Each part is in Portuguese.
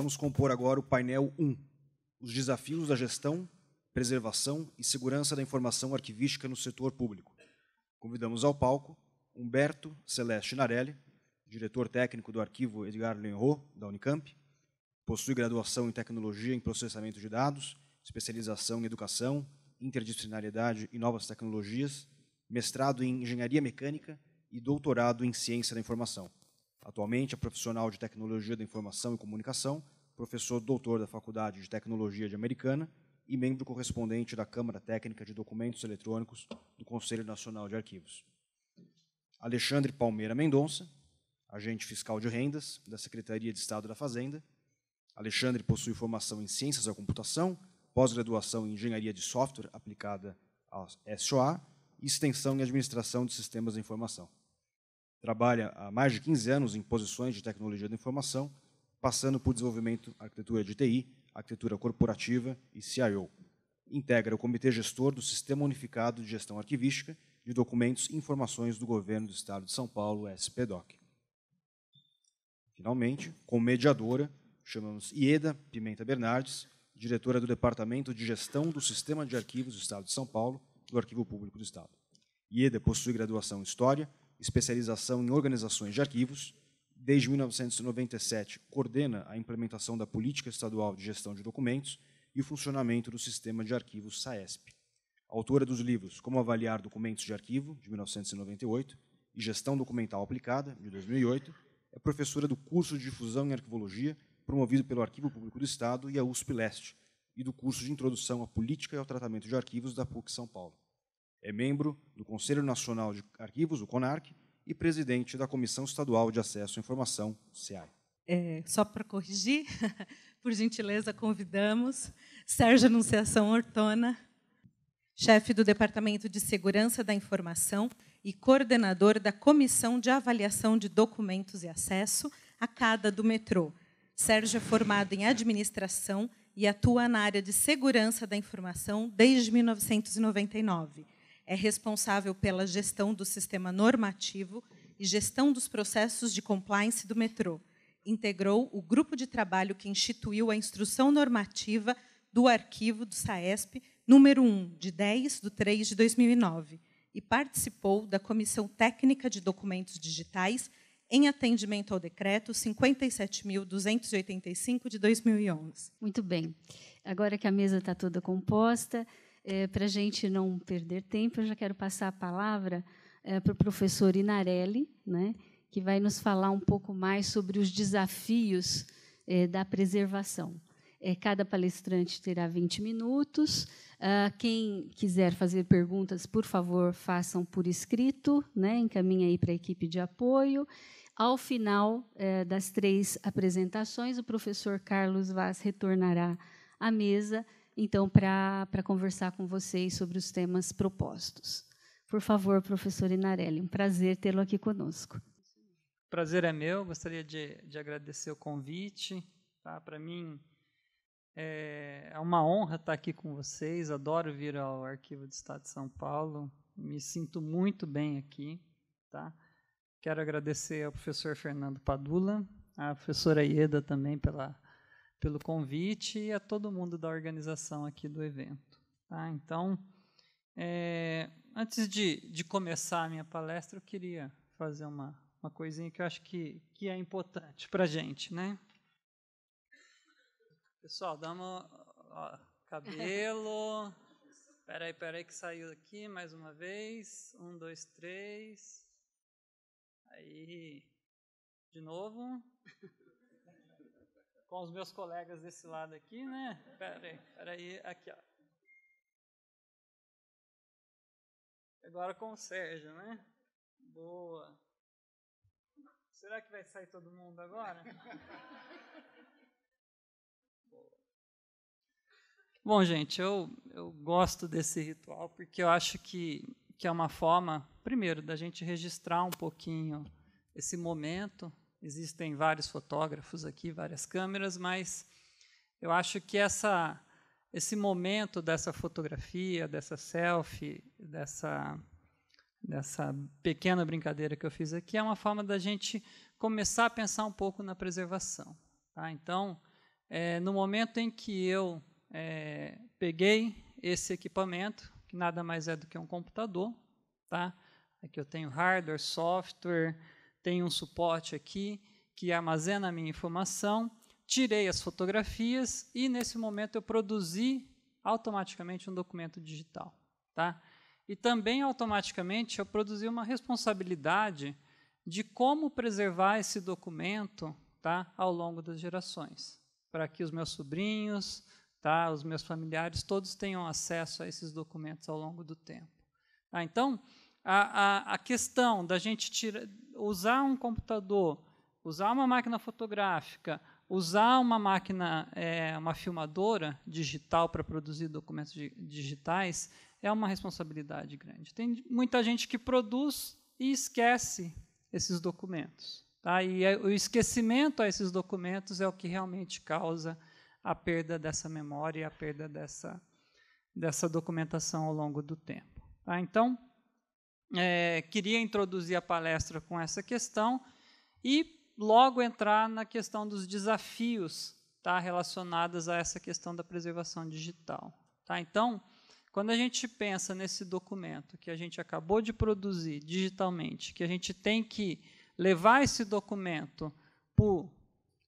Vamos compor agora o painel 1, os desafios da gestão, preservação e segurança da informação arquivística no setor público. Convidamos ao palco Humberto Celeste Narelli, diretor técnico do arquivo Edgar Lenro, da Unicamp, possui graduação em tecnologia em processamento de dados, especialização em educação, interdisciplinaridade e novas tecnologias, mestrado em engenharia mecânica e doutorado em ciência da informação. Atualmente é profissional de Tecnologia da Informação e Comunicação, professor doutor da Faculdade de Tecnologia de Americana e membro correspondente da Câmara Técnica de Documentos Eletrônicos do Conselho Nacional de Arquivos. Alexandre Palmeira Mendonça, agente fiscal de rendas da Secretaria de Estado da Fazenda. Alexandre possui formação em Ciências da Computação, pós-graduação em Engenharia de Software aplicada à SOA e extensão em Administração de Sistemas de Informação trabalha há mais de 15 anos em posições de tecnologia da informação, passando por desenvolvimento, arquitetura de TI, arquitetura corporativa e CIO. Integra o Comitê Gestor do Sistema Unificado de Gestão Arquivística de Documentos e Informações do Governo do Estado de São Paulo, SPDOC. Finalmente, com mediadora, chamamos Ieda Pimenta Bernardes, diretora do Departamento de Gestão do Sistema de Arquivos do Estado de São Paulo, do Arquivo Público do Estado. Ieda possui graduação em História, especialização em organizações de arquivos. Desde 1997, coordena a implementação da Política Estadual de Gestão de Documentos e o funcionamento do Sistema de Arquivos SAESP. Autora dos livros Como Avaliar Documentos de Arquivo, de 1998, e Gestão Documental Aplicada, de 2008, é professora do curso de Difusão em Arquivologia, promovido pelo Arquivo Público do Estado e a USP Leste, e do curso de Introdução à Política e ao Tratamento de Arquivos da PUC São Paulo. É membro do Conselho Nacional de Arquivos, o CONARC, e presidente da Comissão Estadual de Acesso à Informação, CEAI. É, só para corrigir, por gentileza, convidamos Sérgio Anunciação Ortona, chefe do Departamento de Segurança da Informação e coordenador da Comissão de Avaliação de Documentos e Acesso, a CADA do metrô. Sérgio é formado em administração e atua na área de segurança da informação desde 1999 é responsável pela gestão do sistema normativo e gestão dos processos de compliance do metrô. Integrou o grupo de trabalho que instituiu a instrução normativa do arquivo do SAESP número 1, de 10 de 3 de 2009, e participou da Comissão Técnica de Documentos Digitais em atendimento ao decreto 57.285 de 2011. Muito bem. Agora que a mesa está toda composta, é, para a gente não perder tempo, eu já quero passar a palavra é, para o professor Inarelli, né, que vai nos falar um pouco mais sobre os desafios é, da preservação. É, cada palestrante terá 20 minutos. Ah, quem quiser fazer perguntas, por favor, façam por escrito, né, encaminhe aí para a equipe de apoio. Ao final é, das três apresentações, o professor Carlos Vaz retornará à mesa então, para conversar com vocês sobre os temas propostos. Por favor, professor Inarelli, um prazer tê-lo aqui conosco. Prazer é meu, gostaria de, de agradecer o convite. Tá? Para mim é, é, uma honra estar aqui com vocês, adoro vir ao Arquivo do Estado de São Paulo, me sinto muito bem aqui. Tá? Quero agradecer ao professor Fernando Padula, à professora Ieda também pela pelo convite e a todo mundo da organização aqui do evento. Tá? Então, é, antes de, de começar a minha palestra, eu queria fazer uma, uma coisinha que eu acho que, que é importante para a gente. Né? Pessoal, dá uma. Ó, cabelo. Peraí, peraí, que saiu aqui mais uma vez. Um, dois, três. Aí. De novo. com os meus colegas desse lado aqui, né? Pera aí, pera aí, aqui, ó. Agora com o Sérgio, né? Boa. Será que vai sair todo mundo agora? Bom, gente, eu, eu gosto desse ritual porque eu acho que, que é uma forma, primeiro, da gente registrar um pouquinho esse momento Existem vários fotógrafos aqui, várias câmeras, mas eu acho que essa, esse momento dessa fotografia, dessa selfie, dessa, dessa pequena brincadeira que eu fiz aqui, é uma forma da gente começar a pensar um pouco na preservação. Tá? Então, é, no momento em que eu é, peguei esse equipamento, que nada mais é do que um computador, tá? aqui eu tenho hardware, software, tem um suporte aqui que armazena a minha informação, tirei as fotografias e, nesse momento, eu produzi automaticamente um documento digital. Tá? E também, automaticamente, eu produzi uma responsabilidade de como preservar esse documento tá, ao longo das gerações, para que os meus sobrinhos, tá, os meus familiares, todos tenham acesso a esses documentos ao longo do tempo. Tá? Então, a, a, a questão da gente tira, usar um computador, usar uma máquina fotográfica, usar uma máquina, é, uma filmadora digital para produzir documentos digitais é uma responsabilidade grande. Tem muita gente que produz e esquece esses documentos. Tá? E é, o esquecimento a esses documentos é o que realmente causa a perda dessa memória e a perda dessa, dessa documentação ao longo do tempo. Tá? Então, é, queria introduzir a palestra com essa questão e logo entrar na questão dos desafios tá, relacionados a essa questão da preservação digital. Tá? Então, quando a gente pensa nesse documento que a gente acabou de produzir digitalmente, que a gente tem que levar esse documento por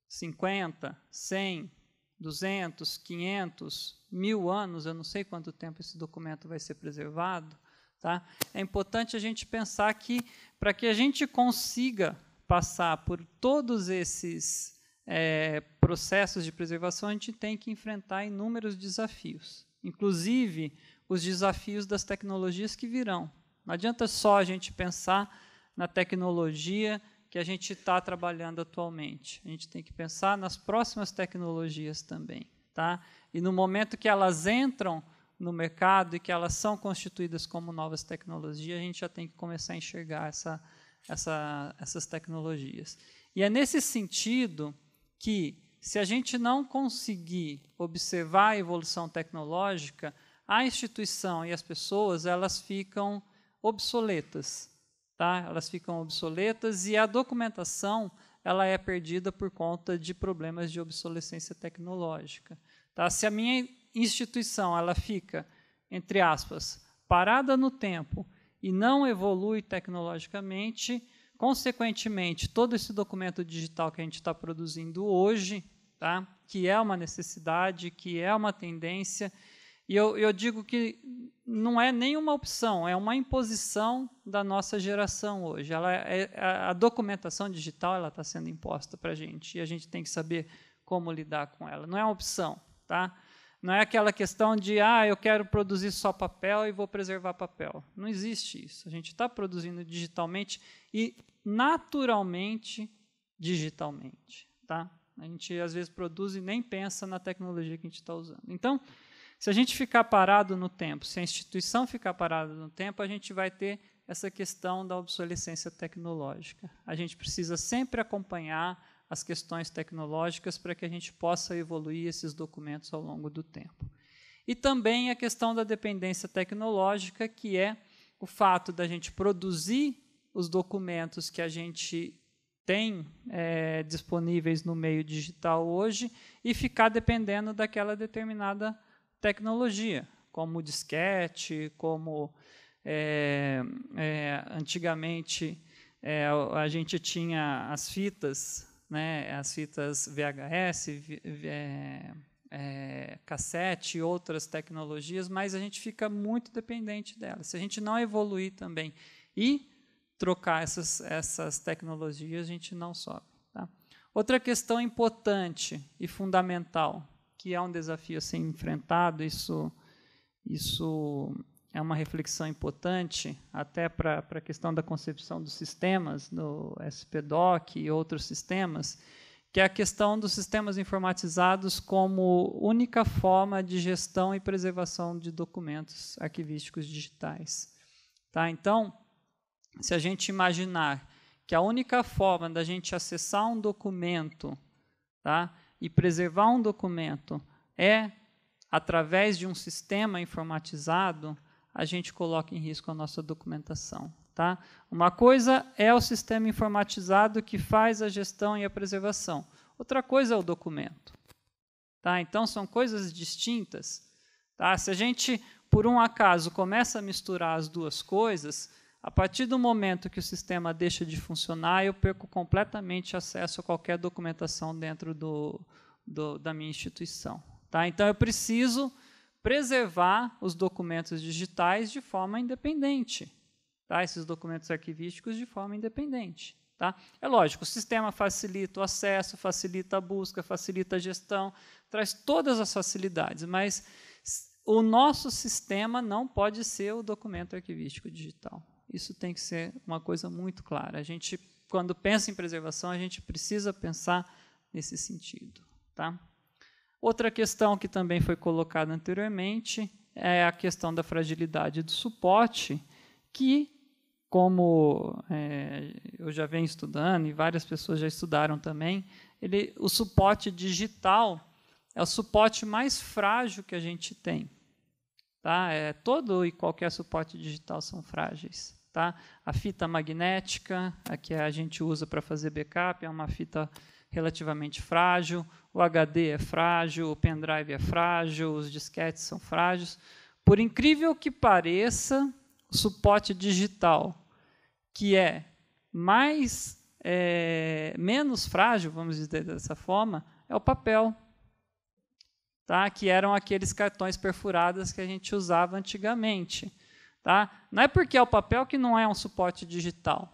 50, 100, 200, 500, mil anos, eu não sei quanto tempo esse documento vai ser preservado, Tá? É importante a gente pensar que, para que a gente consiga passar por todos esses é, processos de preservação, a gente tem que enfrentar inúmeros desafios, inclusive os desafios das tecnologias que virão. Não adianta só a gente pensar na tecnologia que a gente está trabalhando atualmente. A gente tem que pensar nas próximas tecnologias também. Tá? E no momento que elas entram, no mercado e que elas são constituídas como novas tecnologias, a gente já tem que começar a enxergar essa, essa, essas tecnologias. E é nesse sentido que, se a gente não conseguir observar a evolução tecnológica, a instituição e as pessoas elas ficam obsoletas, tá? Elas ficam obsoletas e a documentação ela é perdida por conta de problemas de obsolescência tecnológica, tá? Se a minha instituição ela fica, entre aspas, parada no tempo e não evolui tecnologicamente, consequentemente, todo esse documento digital que a gente está produzindo hoje, tá? que é uma necessidade, que é uma tendência, e eu, eu digo que não é nenhuma opção, é uma imposição da nossa geração hoje. Ela é, é a documentação digital está sendo imposta para a gente, e a gente tem que saber como lidar com ela. Não é uma opção. Tá? Não é aquela questão de, ah, eu quero produzir só papel e vou preservar papel. Não existe isso. A gente está produzindo digitalmente e naturalmente digitalmente. Tá? A gente às vezes produz e nem pensa na tecnologia que a gente está usando. Então, se a gente ficar parado no tempo, se a instituição ficar parada no tempo, a gente vai ter essa questão da obsolescência tecnológica. A gente precisa sempre acompanhar as questões tecnológicas para que a gente possa evoluir esses documentos ao longo do tempo. E também a questão da dependência tecnológica, que é o fato da gente produzir os documentos que a gente tem é, disponíveis no meio digital hoje e ficar dependendo daquela determinada tecnologia, como disquete, como é, é, antigamente é, a gente tinha as fitas né, as fitas VHS, é, é, cassete e outras tecnologias, mas a gente fica muito dependente delas. Se a gente não evoluir também e trocar essas, essas tecnologias, a gente não sobe. Tá? Outra questão importante e fundamental, que é um desafio a ser enfrentado, isso, isso é uma reflexão importante até para a questão da concepção dos sistemas, no SPDOC e outros sistemas, que é a questão dos sistemas informatizados como única forma de gestão e preservação de documentos arquivísticos digitais. Tá? Então, se a gente imaginar que a única forma da gente acessar um documento tá, e preservar um documento é através de um sistema informatizado, a gente coloca em risco a nossa documentação. Tá? Uma coisa é o sistema informatizado que faz a gestão e a preservação, outra coisa é o documento. Tá? Então, são coisas distintas. Tá? Se a gente, por um acaso, começa a misturar as duas coisas, a partir do momento que o sistema deixa de funcionar, eu perco completamente acesso a qualquer documentação dentro do, do da minha instituição. Tá? Então, eu preciso preservar os documentos digitais de forma independente, tá? esses documentos arquivísticos de forma independente. Tá? É lógico, o sistema facilita o acesso, facilita a busca, facilita a gestão, traz todas as facilidades, mas o nosso sistema não pode ser o documento arquivístico digital. Isso tem que ser uma coisa muito clara. A gente, quando pensa em preservação, a gente precisa pensar nesse sentido. Tá? Outra questão que também foi colocada anteriormente é a questão da fragilidade do suporte, que, como é, eu já venho estudando e várias pessoas já estudaram também, ele, o suporte digital é o suporte mais frágil que a gente tem. Tá? É, todo e qualquer suporte digital são frágeis. Tá? A fita magnética, a que a gente usa para fazer backup, é uma fita relativamente frágil, o HD é frágil, o pendrive é frágil, os disquetes são frágeis. Por incrível que pareça, o suporte digital, que é mais é, menos frágil, vamos dizer dessa forma, é o papel, tá? Que eram aqueles cartões perfurados que a gente usava antigamente, tá? Não é porque é o papel que não é um suporte digital,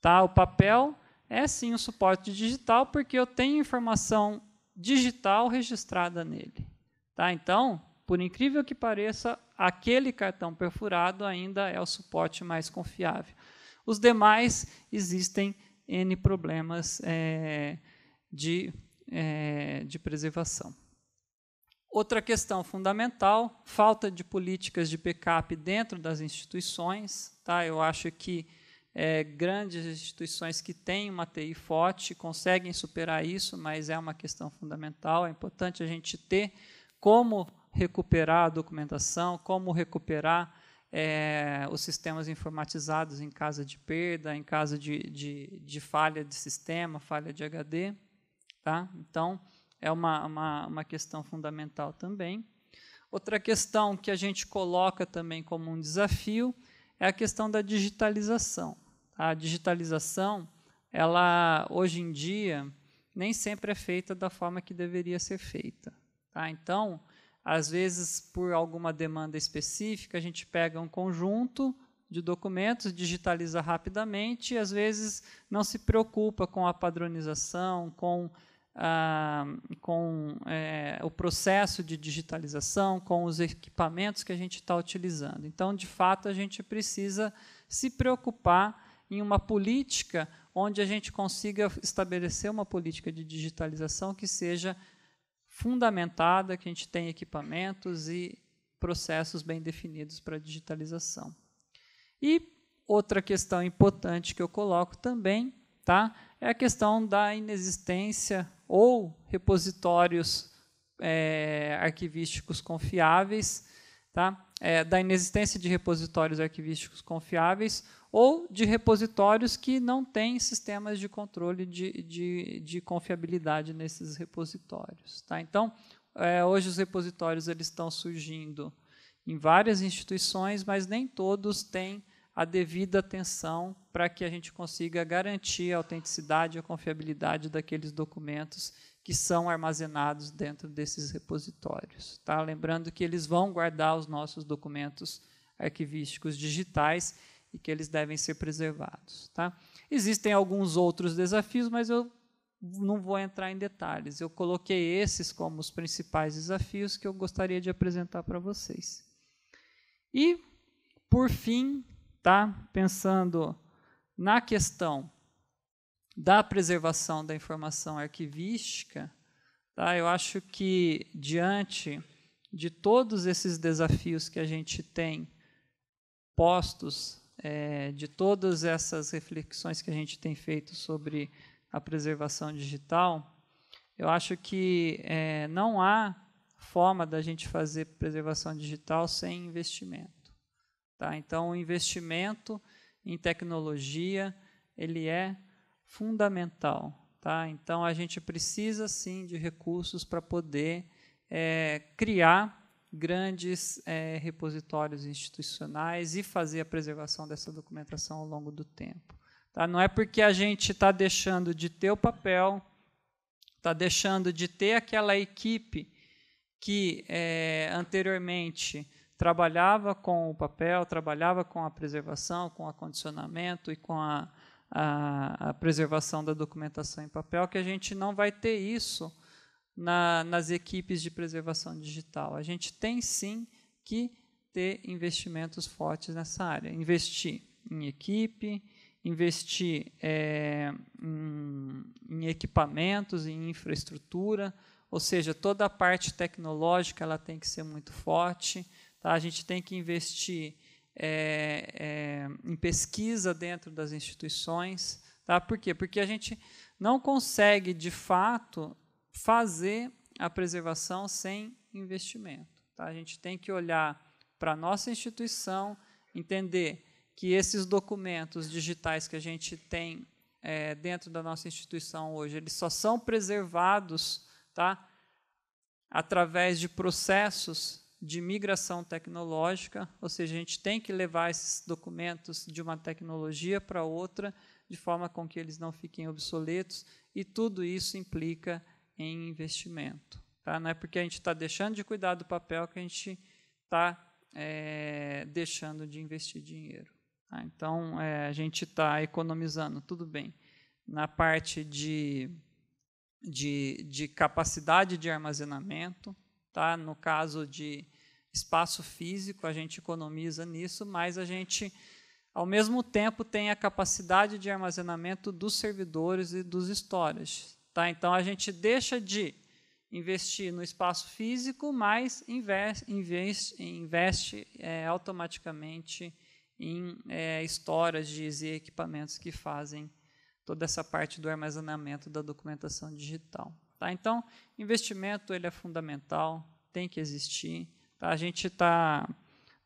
tá? O papel é sim um suporte digital, porque eu tenho informação digital registrada nele. Tá? Então, por incrível que pareça, aquele cartão perfurado ainda é o suporte mais confiável. Os demais existem N problemas é, de, é, de preservação. Outra questão fundamental: falta de políticas de backup dentro das instituições. Tá? Eu acho que é, grandes instituições que têm uma TI forte conseguem superar isso, mas é uma questão fundamental. É importante a gente ter como recuperar a documentação, como recuperar é, os sistemas informatizados em caso de perda, em caso de, de, de falha de sistema, falha de HD. Tá? Então, é uma, uma, uma questão fundamental também. Outra questão que a gente coloca também como um desafio é a questão da digitalização. Tá? A digitalização, ela hoje em dia nem sempre é feita da forma que deveria ser feita. Tá? Então, às vezes, por alguma demanda específica, a gente pega um conjunto de documentos, digitaliza rapidamente e, às vezes, não se preocupa com a padronização, com ah, com é, o processo de digitalização, com os equipamentos que a gente está utilizando. Então, de fato, a gente precisa se preocupar em uma política onde a gente consiga estabelecer uma política de digitalização que seja fundamentada, que a gente tenha equipamentos e processos bem definidos para digitalização. E outra questão importante que eu coloco também, tá? é a questão da inexistência ou repositórios é, arquivísticos confiáveis, tá? É, da inexistência de repositórios arquivísticos confiáveis ou de repositórios que não têm sistemas de controle de, de, de confiabilidade nesses repositórios. Tá? Então, é, hoje os repositórios eles estão surgindo em várias instituições, mas nem todos têm a devida atenção para que a gente consiga garantir a autenticidade e a confiabilidade daqueles documentos que são armazenados dentro desses repositórios. Tá? Lembrando que eles vão guardar os nossos documentos arquivísticos digitais e que eles devem ser preservados. Tá? Existem alguns outros desafios, mas eu não vou entrar em detalhes. Eu coloquei esses como os principais desafios que eu gostaria de apresentar para vocês. E, por fim, tá? Pensando na questão da preservação da informação arquivística, tá? Eu acho que diante de todos esses desafios que a gente tem postos, é, de todas essas reflexões que a gente tem feito sobre a preservação digital, eu acho que é, não há forma da gente fazer preservação digital sem investimento. Tá? Então, o investimento em tecnologia ele é fundamental. Tá? Então, a gente precisa sim de recursos para poder é, criar grandes é, repositórios institucionais e fazer a preservação dessa documentação ao longo do tempo. Tá? Não é porque a gente está deixando de ter o papel, está deixando de ter aquela equipe que é, anteriormente trabalhava com o papel, trabalhava com a preservação, com o acondicionamento e com a, a, a preservação da documentação em papel, que a gente não vai ter isso na, nas equipes de preservação digital. A gente tem sim que ter investimentos fortes nessa área. Investir em equipe, investir é, em, em equipamentos, em infraestrutura, ou seja, toda a parte tecnológica ela tem que ser muito forte. Tá? A gente tem que investir é, é, em pesquisa dentro das instituições. Tá? Por quê? Porque a gente não consegue, de fato, fazer a preservação sem investimento. Tá? A gente tem que olhar para a nossa instituição, entender que esses documentos digitais que a gente tem é, dentro da nossa instituição hoje, eles só são preservados tá? através de processos de migração tecnológica, ou seja, a gente tem que levar esses documentos de uma tecnologia para outra, de forma com que eles não fiquem obsoletos, e tudo isso implica em investimento. Tá? Não é porque a gente está deixando de cuidar do papel que a gente está é, deixando de investir dinheiro. Tá? Então, é, a gente está economizando, tudo bem. Na parte de, de, de capacidade de armazenamento, tá? no caso de espaço físico, a gente economiza nisso, mas a gente, ao mesmo tempo, tem a capacidade de armazenamento dos servidores e dos storage. Tá? Então, a gente deixa de investir no espaço físico, mas investe, investe, investe é, automaticamente em é, storages e equipamentos que fazem toda essa parte do armazenamento da documentação digital. Tá? Então, investimento ele é fundamental, tem que existir. A gente está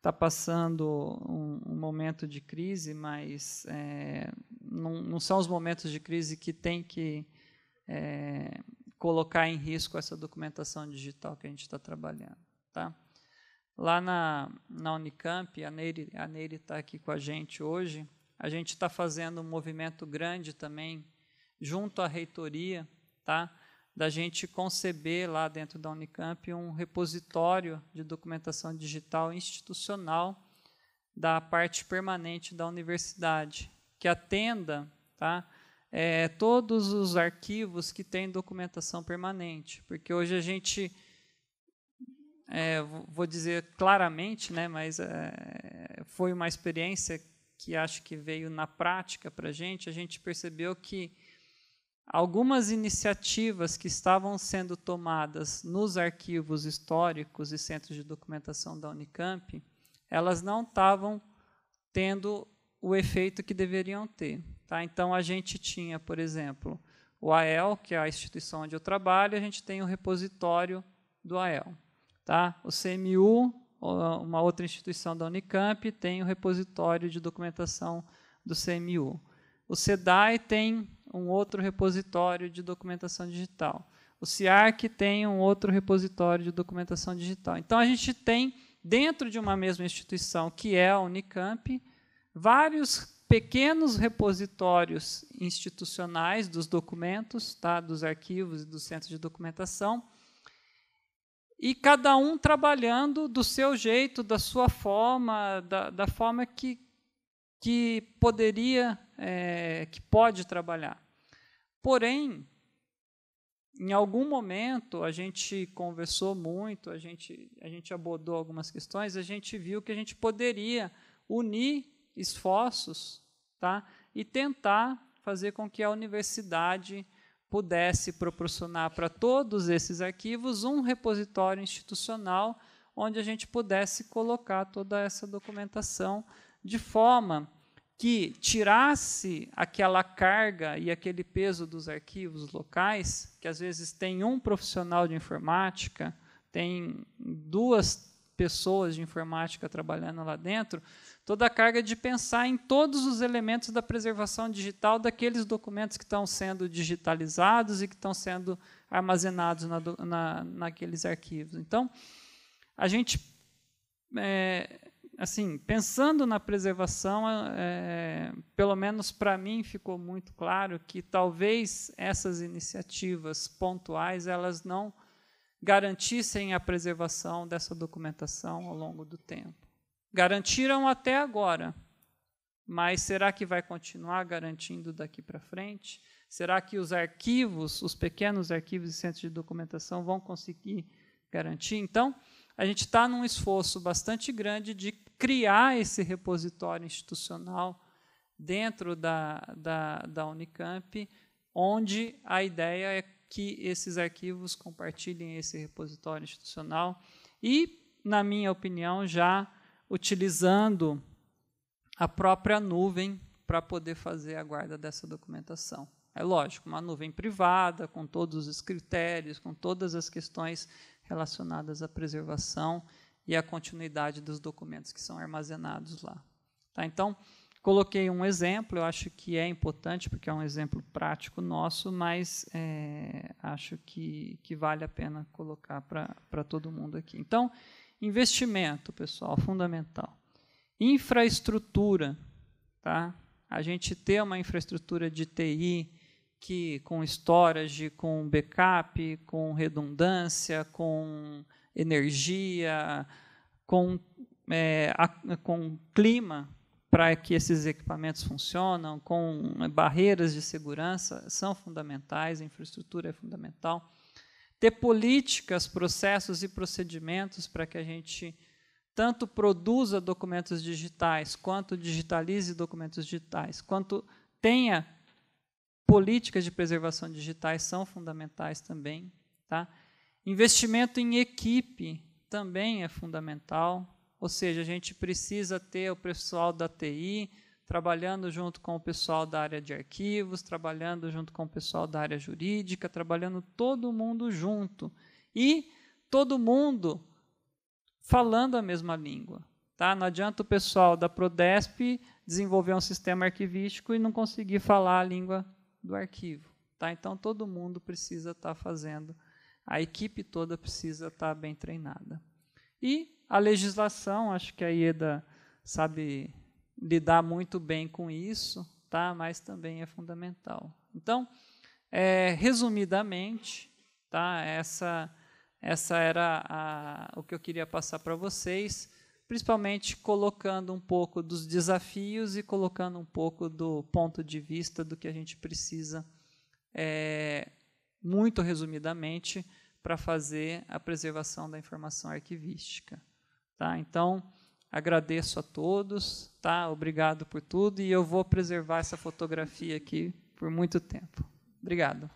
tá passando um, um, momento de crise, mas é, não, não, são os momentos de crise que tem que é, colocar em risco essa documentação digital que a gente está trabalhando. Tá? Lá na, na Unicamp, a Neire a está aqui com a gente hoje, a gente está fazendo um movimento grande também junto à reitoria, tá? da gente conceber lá dentro da Unicamp um repositório de documentação digital institucional da parte permanente da universidade, que atenda tá, é, todos os arquivos que têm documentação permanente. Porque hoje a gente, é, vou dizer claramente, né, mas é, foi uma experiência que acho que veio na prática para a gente, a gente percebeu que algumas iniciativas que estavam sendo tomadas nos arquivos históricos e centros de documentação da Unicamp, elas não estavam tendo o efeito que deveriam ter. Tá? Então, a gente tinha, por exemplo, o AEL, que é a instituição onde eu trabalho, a gente tem o repositório do AEL. Tá? O CMU, uma outra instituição da Unicamp, tem o repositório de documentação do CMU. O SEDAI tem um outro repositório de documentação digital. O CIARC tem um outro repositório de documentação digital. Então, a gente tem, dentro de uma mesma instituição, que é a Unicamp, vários pequenos repositórios institucionais dos documentos, tá, dos arquivos e dos centros de documentação, e cada um trabalhando do seu jeito, da sua forma, da, da forma que, que poderia, é, que pode trabalhar. Porém, em algum momento a gente conversou muito, a gente, a gente abordou algumas questões, a gente viu que a gente poderia unir esforços tá? e tentar fazer com que a universidade pudesse proporcionar para todos esses arquivos um repositório institucional onde a gente pudesse colocar toda essa documentação de forma que tirasse aquela carga e aquele peso dos arquivos locais, que às vezes tem um profissional de informática, tem duas pessoas de informática trabalhando lá dentro, toda a carga de pensar em todos os elementos da preservação digital daqueles documentos que estão sendo digitalizados e que estão sendo armazenados na, na, naqueles arquivos. Então, a gente é, assim, pensando na preservação, é, pelo menos para mim ficou muito claro que talvez essas iniciativas pontuais elas não garantissem a preservação dessa documentação ao longo do tempo. Garantiram até agora, mas será que vai continuar garantindo daqui para frente? Será que os arquivos, os pequenos arquivos e centros de documentação vão conseguir garantir? Então, a gente está num esforço bastante grande de criar esse repositório institucional dentro da, da, da Unicamp, onde a ideia é que esses arquivos compartilhem esse repositório institucional e, na minha opinião, já utilizando a própria nuvem para poder fazer a guarda dessa documentação. É lógico, uma nuvem privada, com todos os critérios, com todas as questões relacionadas à preservação e a continuidade dos documentos que são armazenados lá. Tá? Então, coloquei um exemplo, eu acho que é importante, porque é um exemplo prático nosso, mas é, acho que, que vale a pena colocar para todo mundo aqui. Então, investimento, pessoal, fundamental. Infraestrutura, tá? A gente ter uma infraestrutura de TI que com storage, com backup, com redundância, com energia, com, é, a, com clima para que esses equipamentos funcionam, com é, barreiras de segurança são fundamentais, a infraestrutura é fundamental. Ter políticas, processos e procedimentos para que a gente tanto produza documentos digitais, quanto digitalize documentos digitais, quanto tenha políticas de preservação digitais são fundamentais também, tá? Investimento em equipe também é fundamental, ou seja, a gente precisa ter o pessoal da TI trabalhando junto com o pessoal da área de arquivos, trabalhando junto com o pessoal da área jurídica, trabalhando todo mundo junto e todo mundo falando a mesma língua. Tá? Não adianta o pessoal da Prodesp desenvolver um sistema arquivístico e não conseguir falar a língua do arquivo. Tá? Então, todo mundo precisa estar tá fazendo a equipe toda precisa estar tá bem treinada. E a legislação, acho que a IEDA sabe lidar muito bem com isso, tá? mas também é fundamental. Então, é, resumidamente, tá? essa, essa era a, o que eu queria passar para vocês, principalmente colocando um pouco dos desafios e colocando um pouco do ponto de vista do que a gente precisa, é, muito resumidamente, para fazer a preservação da informação arquivística. Tá? Então, agradeço a todos, tá? obrigado por tudo, e eu vou preservar essa fotografia aqui por muito tempo. Obrigado.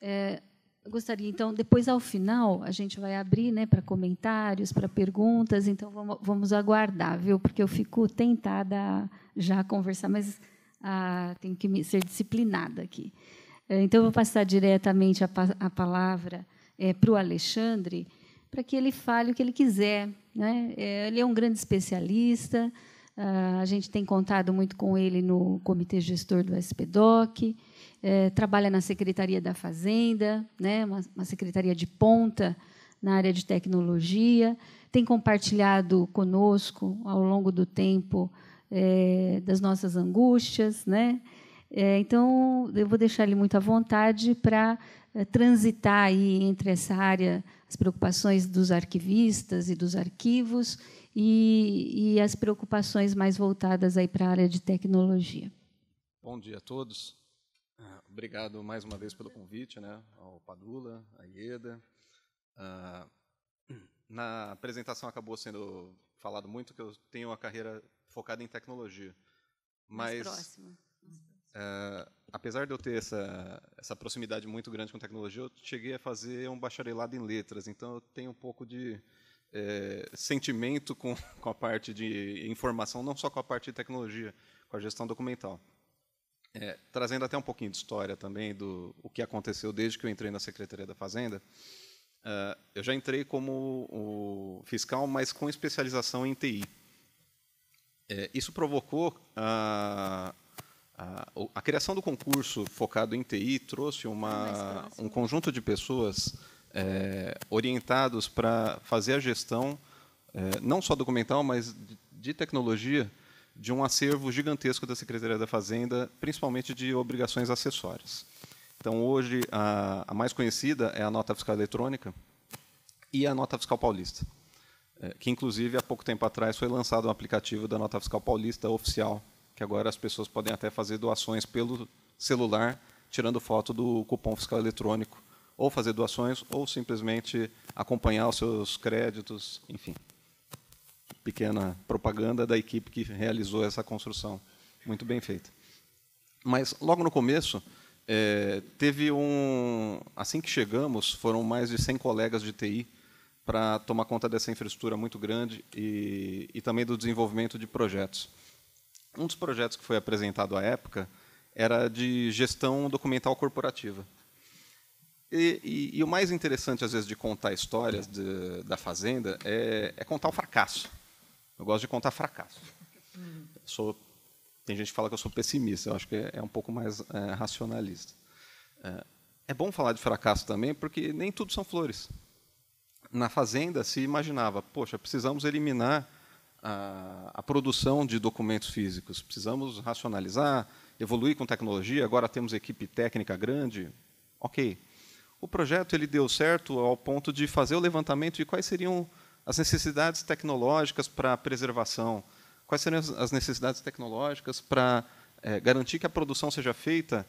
É, eu gostaria, então, depois ao final, a gente vai abrir né, para comentários, para perguntas, então vamos, vamos aguardar, viu? Porque eu fico tentada já a conversar, mas ah, tenho que ser disciplinada aqui. Eh, então, eu vou passar diretamente a, a palavra é, eh, para o Alexandre, para que ele fale o que ele quiser. Né? É, ele é um grande especialista, ah, a gente tem contado muito com ele no comitê gestor do SPDOC, é, trabalha na Secretaria da Fazenda, né? uma, uma secretaria de ponta na área de tecnologia, tem compartilhado conosco, ao longo do tempo, é, das nossas angústias, né? É, então, eu vou deixar ele muito à vontade para é, transitar aí entre essa área, as preocupações dos arquivistas e dos arquivos e, e as preocupações mais voltadas aí para a área de tecnologia. Bom dia a todos. É, obrigado mais uma vez pelo convite, né, ao Padula, à Ieda. Ah, na apresentação acabou sendo falado muito que eu tenho uma carreira focada em tecnologia. Mas, mais próxima. É, apesar de eu ter essa, essa proximidade muito grande com tecnologia, eu cheguei a fazer um bacharelado em letras, então eu tenho um pouco de é, sentimento com, com a parte de informação, não só com a parte de tecnologia, com a gestão documental. É, trazendo até um pouquinho de história também do o que aconteceu desde que eu entrei na Secretaria da Fazenda, uh, eu já entrei como o fiscal, mas com especialização em TI é, isso provocou ah, a, a, a, criação do concurso focado em TI trouxe uma, ah, um conjunto de pessoas é, orientados para fazer a gestão é, não só documental, mas de, de tecnologia de um acervo gigantesco da Secretaria da Fazenda, principalmente de obrigações acessórias. Então, hoje, a, a mais conhecida é a nota fiscal eletrônica e a nota fiscal paulista. É, que inclusive há pouco tempo atrás foi lançado um aplicativo da Nota Fiscal Paulista oficial, que agora as pessoas podem até fazer doações pelo celular, tirando foto do cupom fiscal eletrônico, ou fazer doações, ou simplesmente acompanhar os seus créditos, enfim. Pequena propaganda da equipe que realizou essa construção. Muito bem feita. Mas, logo no começo, é, teve um. Assim que chegamos, foram mais de 100 colegas de TI para tomar conta dessa infraestrutura muito grande e, e também do desenvolvimento de projetos. Um dos projetos que foi apresentado à época era de gestão documental corporativa. E, e, e, o mais interessante, às vezes, de contar histórias de, da Fazenda é, é, contar o fracasso. Eu gosto de contar fracasso. Sou, tem gente que fala que eu sou pessimista, eu acho que é, é um pouco mais é, racionalista. É, é bom falar de fracasso também, porque nem tudo são flores na fazenda se imaginava, poxa, precisamos eliminar a, a, produção de documentos físicos, precisamos racionalizar, evoluir com tecnologia, agora temos equipe técnica grande. OK. O projeto ele deu certo ao ponto de fazer o levantamento de quais seriam as necessidades tecnológicas para a preservação, quais seriam as necessidades tecnológicas para é, garantir que a produção seja feita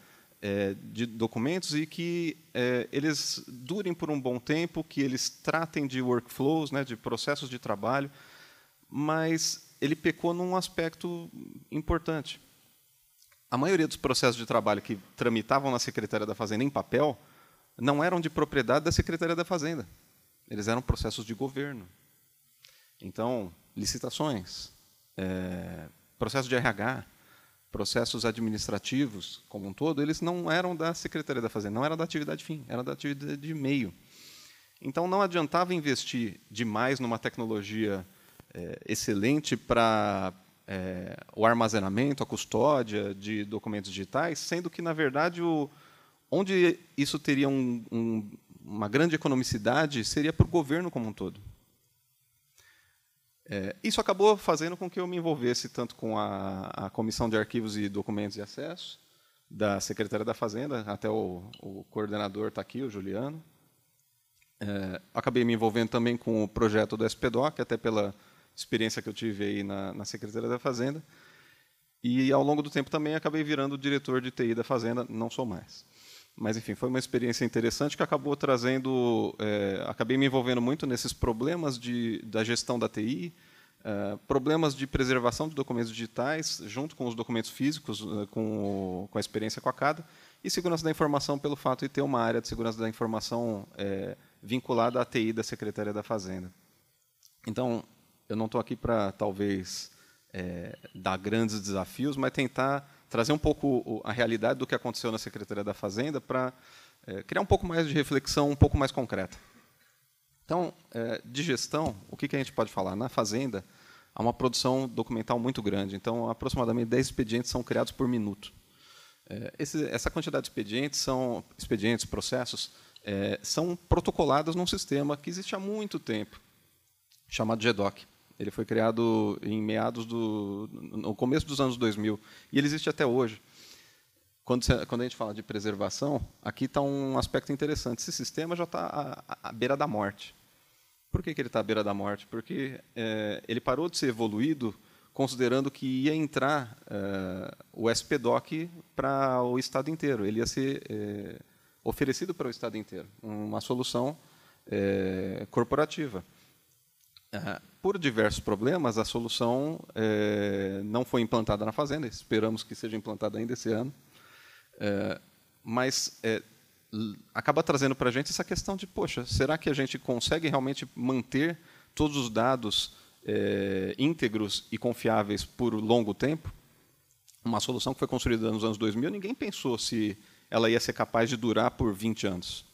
é, de documentos e que é, eles durem por um bom tempo, que eles tratem de workflows, né, de processos de trabalho, mas ele pecou num aspecto importante. A maioria dos processos de trabalho que tramitavam na Secretaria da Fazenda em papel não eram de propriedade da Secretaria da Fazenda. Eles eram processos de governo. Então, licitações, é, processo de RH, processos administrativos como um todo, eles não eram da Secretaria da Fazenda, não era da atividade fim, era da atividade de meio. Então não adiantava investir demais numa tecnologia é, excelente para é, o armazenamento, a custódia de documentos digitais, sendo que na verdade o, onde isso teria um, um, uma grande economicidade seria para o governo como um todo. É, isso acabou fazendo com que eu me envolvesse tanto com a, a Comissão de Arquivos e Documentos de Acesso, da Secretaria da Fazenda, até o, o coordenador está aqui, o Juliano. É, acabei me envolvendo também com o projeto do SPDOC, até pela experiência que eu tive aí na, na Secretaria da Fazenda. E, ao longo do tempo, também acabei virando diretor de TI da Fazenda, não sou mais. Mas, enfim, foi uma experiência interessante que acabou trazendo. É, acabei me envolvendo muito nesses problemas de, da gestão da TI, é, problemas de preservação de documentos digitais, junto com os documentos físicos, é, com, o, com a experiência com a CADA, e segurança da informação, pelo fato de ter uma área de segurança da informação é, vinculada à TI da Secretaria da Fazenda. Então, eu não estou aqui para, talvez, é, dar grandes desafios, mas tentar trazer um pouco a realidade do que aconteceu na Secretaria da Fazenda para é, criar um pouco mais de reflexão, um pouco mais concreta. Então, é, de gestão, o que, que a gente pode falar? Na Fazenda, há uma produção documental muito grande, então, aproximadamente 10 expedientes são criados por minuto. É, esse, essa quantidade de expedientes, são, expedientes processos, é, são protocolados num sistema que existe há muito tempo, chamado GEDOC. Ele foi criado em meados do no começo dos anos 2000 e ele existe até hoje. Quando, quando a gente fala de preservação, aqui está um aspecto interessante. Esse sistema já está à, à, beira da morte. Por que, que ele está à beira da morte? Porque é, ele parou de ser evoluído considerando que ia entrar é, o SPDOC para o Estado inteiro. Ele ia ser é, oferecido para o Estado inteiro, uma solução corporativa. Por diversos problemas, a solução é, não foi implantada na fazenda, esperamos que seja implantada ainda esse ano, é, mas é, acaba trazendo para a gente essa questão de, poxa, será que a gente consegue realmente manter todos os dados íntegros e confiáveis por longo tempo? Uma solução que foi construída nos anos 2000, ninguém pensou se ela ia ser capaz de durar por 20 anos.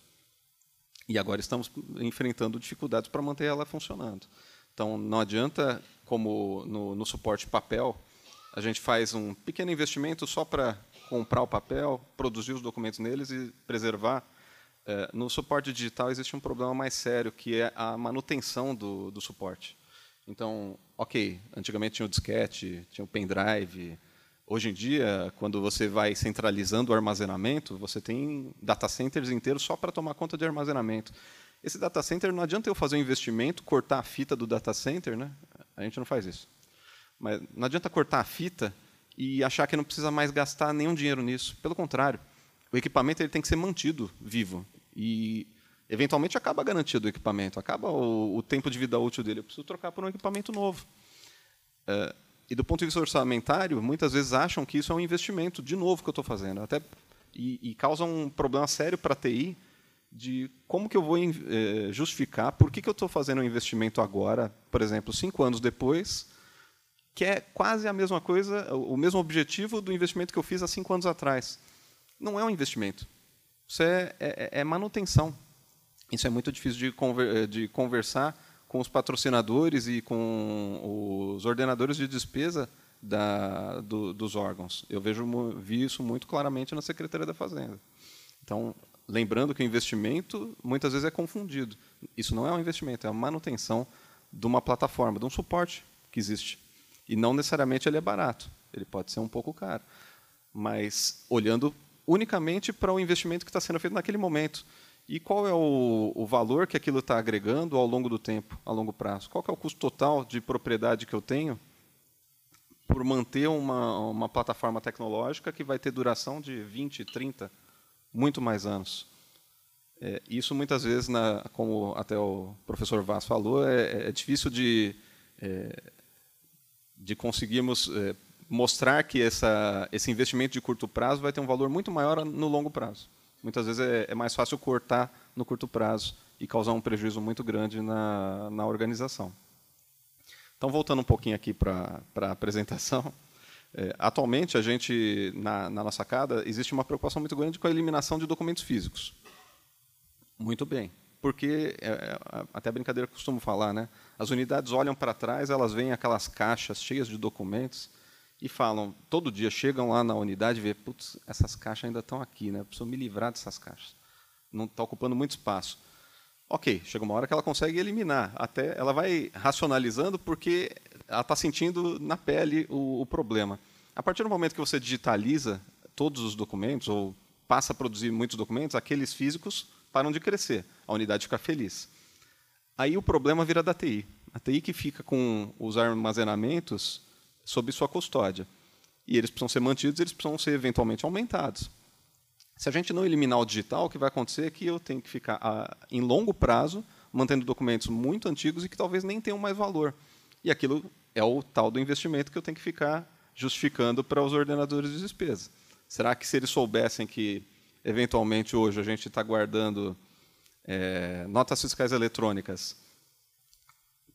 E agora estamos enfrentando dificuldades para manter ela funcionando. Então, não adianta, como no, no suporte papel, a gente faz um pequeno investimento só para comprar o papel, produzir os documentos neles e preservar. É, no suporte digital existe um problema mais sério, que é a manutenção do, do suporte. Então, ok, antigamente tinha o disquete, tinha o pendrive. Hoje em dia, quando você vai centralizando o armazenamento, você tem data centers inteiros só para tomar conta de armazenamento. Esse data center não adianta eu fazer um investimento, cortar a fita do data center, né? A gente não faz isso. Mas não adianta cortar a fita e achar que não precisa mais gastar nenhum dinheiro nisso. Pelo contrário, o equipamento ele tem que ser mantido vivo e eventualmente acaba a garantia do equipamento, acaba o, o tempo de vida útil dele. Eu preciso trocar por um equipamento novo. É, e do ponto de vista orçamentário, muitas vezes acham que isso é um investimento de novo que eu estou fazendo, até e, e causa um problema sério para a TI de como que eu vou eh, justificar por que, que eu estou fazendo um investimento agora, por exemplo, cinco anos depois, que é quase a mesma coisa, o mesmo objetivo do investimento que eu fiz há cinco anos atrás. Não é um investimento. Isso é, é, é, é manutenção. Isso é muito difícil de, conver, eh, de conversar com os patrocinadores e com os ordenadores de despesa da, do, dos órgãos. Eu vejo, vi isso muito claramente na Secretaria da Fazenda. Então, lembrando que o investimento muitas vezes é confundido. Isso não é um investimento, é a manutenção de uma plataforma, de um suporte que existe. E não necessariamente ele é barato, ele pode ser um pouco caro. Mas olhando unicamente para o investimento que está sendo feito naquele momento. E qual é o, o valor que aquilo está agregando ao longo do tempo, a longo prazo? Qual é o custo total de propriedade que eu tenho por manter uma, uma plataforma tecnológica que vai ter duração de 20, 30, muito mais anos. É, isso muitas vezes, na, como até o professor Vaz falou, é, é, é difícil de, é, de conseguirmos é, mostrar que essa, esse investimento de curto prazo vai ter um valor muito maior no longo prazo. Muitas vezes é, mais fácil cortar no curto prazo e causar um prejuízo muito grande na, na organização. Então, voltando um pouquinho aqui para a apresentação. É, atualmente, a gente, na, na nossa casa existe uma preocupação muito grande com a eliminação de documentos físicos. Muito bem. Porque, é, é até a brincadeira que eu costumo falar, né? as unidades olham para trás, elas veem aquelas caixas cheias de documentos e falam, todo dia chegam lá na unidade e vê, putz, essas caixas ainda estão aqui, né? preciso me livrar dessas caixas. Não está ocupando muito espaço. Ok, chega uma hora que ela consegue eliminar. Até ela vai racionalizando porque ela está sentindo na pele o, o problema. A partir do momento que você digitaliza todos os documentos, ou passa a produzir muitos documentos, aqueles físicos param de crescer, a unidade fica feliz. Aí o problema vira da TI. A TI que fica com os armazenamentos sob sua custódia. E eles precisam ser mantidos, eles precisam ser eventualmente aumentados. Se a gente não eliminar o digital, o que vai acontecer é que eu tenho que ficar, a, em longo prazo, mantendo documentos muito antigos e que talvez nem tenham mais valor. E aquilo é o tal do investimento que eu tenho que ficar justificando para os ordenadores de despesa. Será que se eles soubessem que, eventualmente, hoje a gente está guardando é, notas fiscais eletrônicas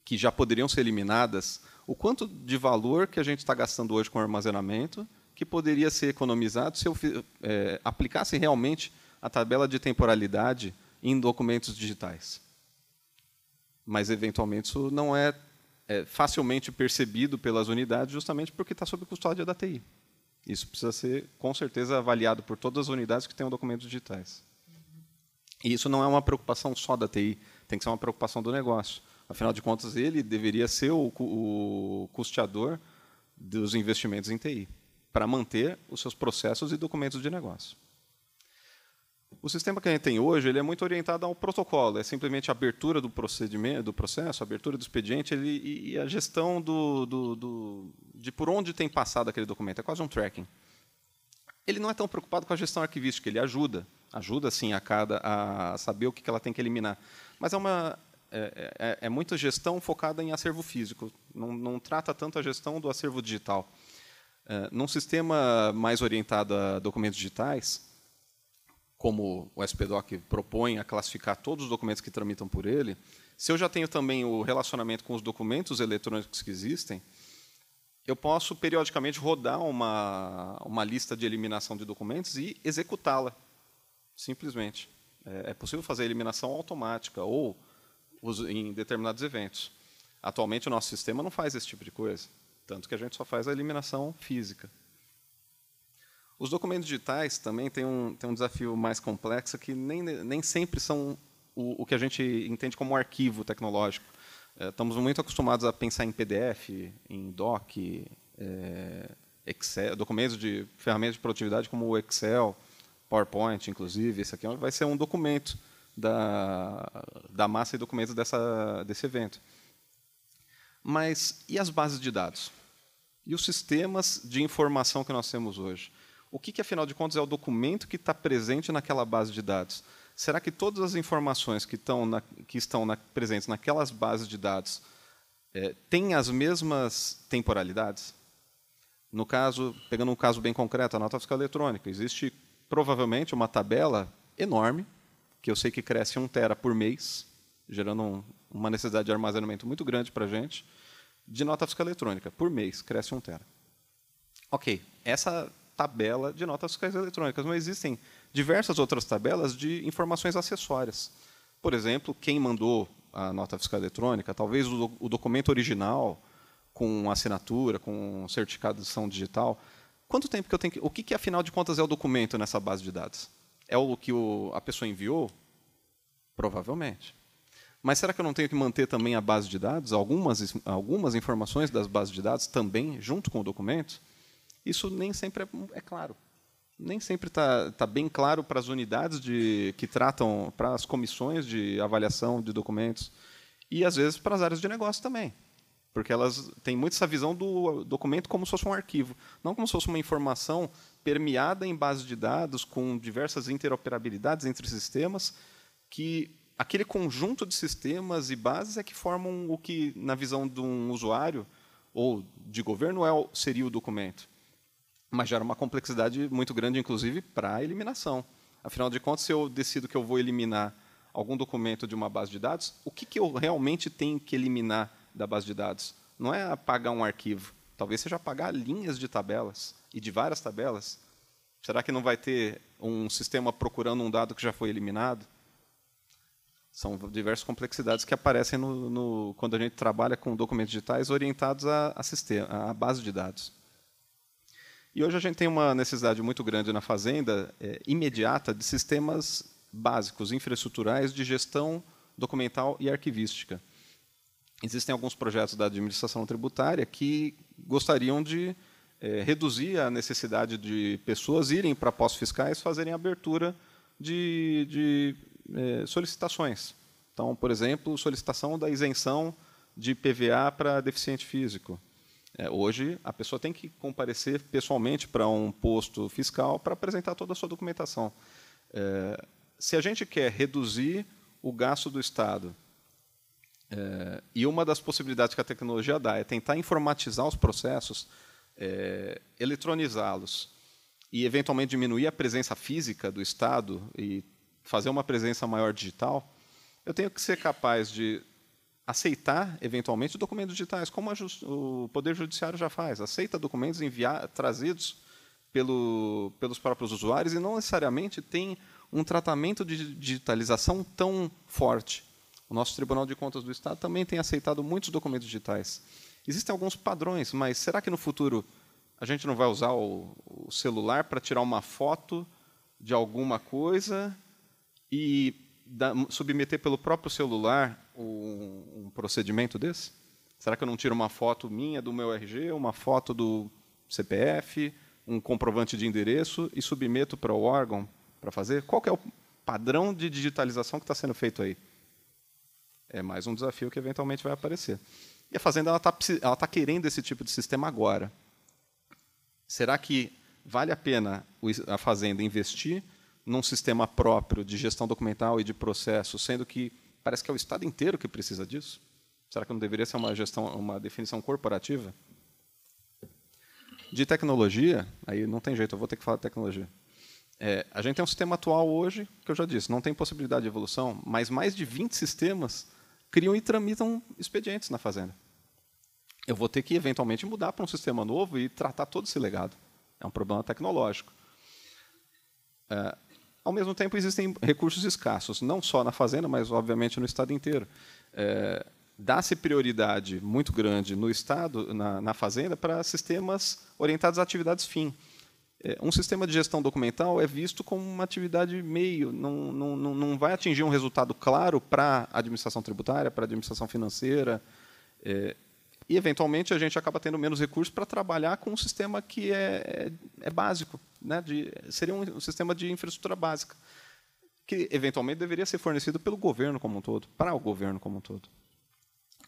que já poderiam ser eliminadas, o quanto de valor que a gente está gastando hoje com armazenamento que poderia ser economizado se eu é, aplicasse realmente a tabela de temporalidade em documentos digitais? Mas, eventualmente, isso não é é facilmente percebido pelas unidades justamente porque está sob custódia da TI. Isso precisa ser, com certeza, avaliado por todas as unidades que tenham documentos digitais. E isso não é uma preocupação só da TI, tem que ser uma preocupação do negócio. Afinal de contas, ele deveria ser o, o custeador dos investimentos em TI, para manter os seus processos e documentos de negócio. O sistema que a gente tem hoje ele é muito orientado a um protocolo, é simplesmente a abertura do procedimento, do processo, a abertura do expediente ele, e a gestão do, do, do, de por onde tem passado aquele documento. É quase um tracking. Ele não é tão preocupado com a gestão arquivística, ele ajuda, ajuda sim a cada a saber o que ela tem que eliminar. Mas é uma é, é, é muita gestão focada em acervo físico, não, não trata tanto a gestão do acervo digital. É, num sistema mais orientado a documentos digitais, como o SPDOC propõe a classificar todos os documentos que tramitam por ele, se eu já tenho também o relacionamento com os documentos eletrônicos que existem, eu posso periodicamente rodar uma, uma lista de eliminação de documentos e executá-la, simplesmente. É, é, possível fazer eliminação automática ou os, em determinados eventos. Atualmente, o nosso sistema não faz esse tipo de coisa, tanto que a gente só faz a eliminação física. Os documentos digitais também têm um, têm um desafio mais complexo que nem, nem sempre são o, o que a gente entende como arquivo tecnológico. É, estamos muito acostumados a pensar em PDF, em DOC, é, Excel, documentos de ferramentas de produtividade como o Excel, PowerPoint, inclusive. Esse aqui vai ser um documento da, da massa de documentos dessa, desse evento. Mas e as bases de dados? E os sistemas de informação que nós temos hoje? o que, que, afinal de contas, é o documento que está presente naquela base de dados? Será que todas as informações que estão, na, que estão na, presentes naquelas bases de dados é, têm as mesmas temporalidades? No caso, pegando um caso bem concreto, a nota fiscal eletrônica, existe provavelmente uma tabela enorme, que eu sei que cresce 1 tera por mês, gerando um, uma necessidade de armazenamento muito grande para a gente, de nota fiscal eletrônica, por mês, cresce 1 tera. Ok, essa tabela de notas fiscais eletrônicas, mas existem diversas outras tabelas de informações acessórias. Por exemplo, quem mandou a nota fiscal eletrônica, talvez o, documento original com assinatura, com certificação digital. Quanto tempo que eu tenho que, o que, que afinal de contas é o documento nessa base de dados? É o que a pessoa enviou? Provavelmente. Mas será que eu não tenho que manter também a base de dados, algumas, algumas informações das bases de dados também junto com o documento? Isso nem sempre é, é claro. Nem sempre está tá bem claro para as unidades de, que tratam, para as comissões de avaliação de documentos e, às vezes, para as áreas de negócio também. Porque elas têm muito essa visão do documento como se fosse um arquivo, não como se fosse uma informação permeada em base de dados com diversas interoperabilidades entre sistemas, que aquele conjunto de sistemas e bases é que formam o que, na visão de um usuário ou de governo, é, seria o documento mas gera uma complexidade muito grande, inclusive, para a eliminação. Afinal de contas, se eu decido que eu vou eliminar algum documento de uma base de dados, o que, que eu realmente tenho que eliminar da base de dados? Não é apagar um arquivo. Talvez seja apagar linhas de tabelas e de várias tabelas. Será que não vai ter um sistema procurando um dado que já foi eliminado? São diversas complexidades que aparecem no, no, quando a gente trabalha com documentos digitais orientados à a, a base de dados. E hoje a gente tem uma necessidade muito grande na fazenda, é, imediata, de sistemas básicos, infraestruturais de gestão documental e arquivística. Existem alguns projetos da administração tributária que gostariam de é, reduzir a necessidade de pessoas irem para postos fiscais fazerem abertura de, de é, solicitações. Então, por exemplo, solicitação da isenção de PVA para deficiente físico. É, hoje, a pessoa tem que comparecer pessoalmente para um posto fiscal para apresentar toda a sua documentação. É, se a gente quer reduzir o gasto do Estado, é, e uma das possibilidades que a tecnologia dá é tentar informatizar os processos, é, eletronizá-los e, eventualmente, diminuir a presença física do Estado e fazer uma presença maior digital, eu tenho que ser capaz de aceitar, eventualmente, documentos digitais, como o Poder Judiciário já faz. Aceita documentos enviar, trazidos pelo, pelos próprios usuários e não necessariamente tem um tratamento de digitalização tão forte. O nosso Tribunal de Contas do Estado também tem aceitado muitos documentos digitais. Existem alguns padrões, mas será que no futuro a gente não vai usar o, o celular para tirar uma foto de alguma coisa e da, submeter pelo próprio celular um, um procedimento desse? Será que eu não tiro uma foto minha do meu RG, uma foto do CPF, um comprovante de endereço e submeto para o órgão para fazer? Qual é o padrão de digitalização que está sendo feito aí? É mais um desafio que eventualmente vai aparecer. E a Fazenda está tá querendo esse tipo de sistema agora. Será que vale a pena a Fazenda investir num sistema próprio de gestão documental e de processo, sendo que Parece que é o Estado inteiro que precisa disso. Será que não deveria ser uma gestão, uma definição corporativa? De tecnologia, aí não tem jeito, eu vou ter que falar de tecnologia. É, a gente tem um sistema atual hoje, que eu já disse, não tem possibilidade de evolução, mas mais de 20 sistemas criam e tramitam expedientes na fazenda. Eu vou ter que, eventualmente, mudar para um sistema novo e tratar todo esse legado. É um problema tecnológico. É, ao mesmo tempo, existem recursos escassos, não só na fazenda, mas, obviamente, no Estado inteiro. É, Dá-se prioridade muito grande no Estado, na, na fazenda, para sistemas orientados a atividades fim é, um sistema de gestão documental é visto como uma atividade meio, não, não, não vai atingir um resultado claro para a administração tributária, para a administração financeira. É, e, eventualmente, a gente acaba tendo menos recursos para trabalhar com um sistema que é, é, é, básico. Né? De, seria um, um sistema de infraestrutura básica, que, eventualmente, deveria ser fornecido pelo governo como um todo, para o governo como um todo.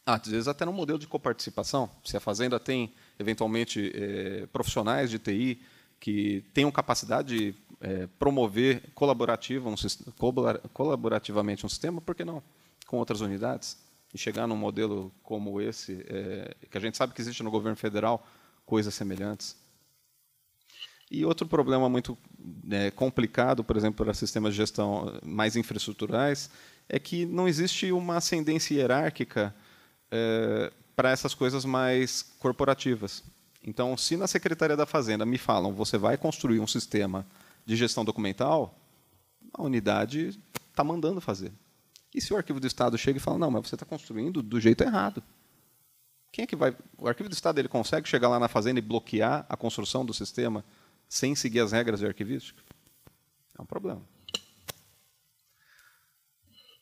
Ah, às vezes, até no modelo de coparticipação. Se a fazenda tem, eventualmente, é, profissionais de TI que tenham capacidade de é, promover colaborativa um, colaborativamente um sistema, por que não? Com outras unidades? e chegar num modelo como esse, é, que a gente sabe que existe no governo federal coisas semelhantes. E outro problema muito é, complicado, por exemplo, para sistemas de gestão mais infraestruturais, é que não existe uma ascendência hierárquica é, para essas coisas mais corporativas. Então, se na Secretaria da Fazenda me falam você vai construir um sistema de gestão documental, a unidade está mandando fazer. E se o arquivo do Estado chega e fala, não, mas você está construindo do jeito errado. Quem é que vai. O arquivo do Estado ele consegue chegar lá na fazenda e bloquear a construção do sistema sem seguir as regras de arquivística? É um problema.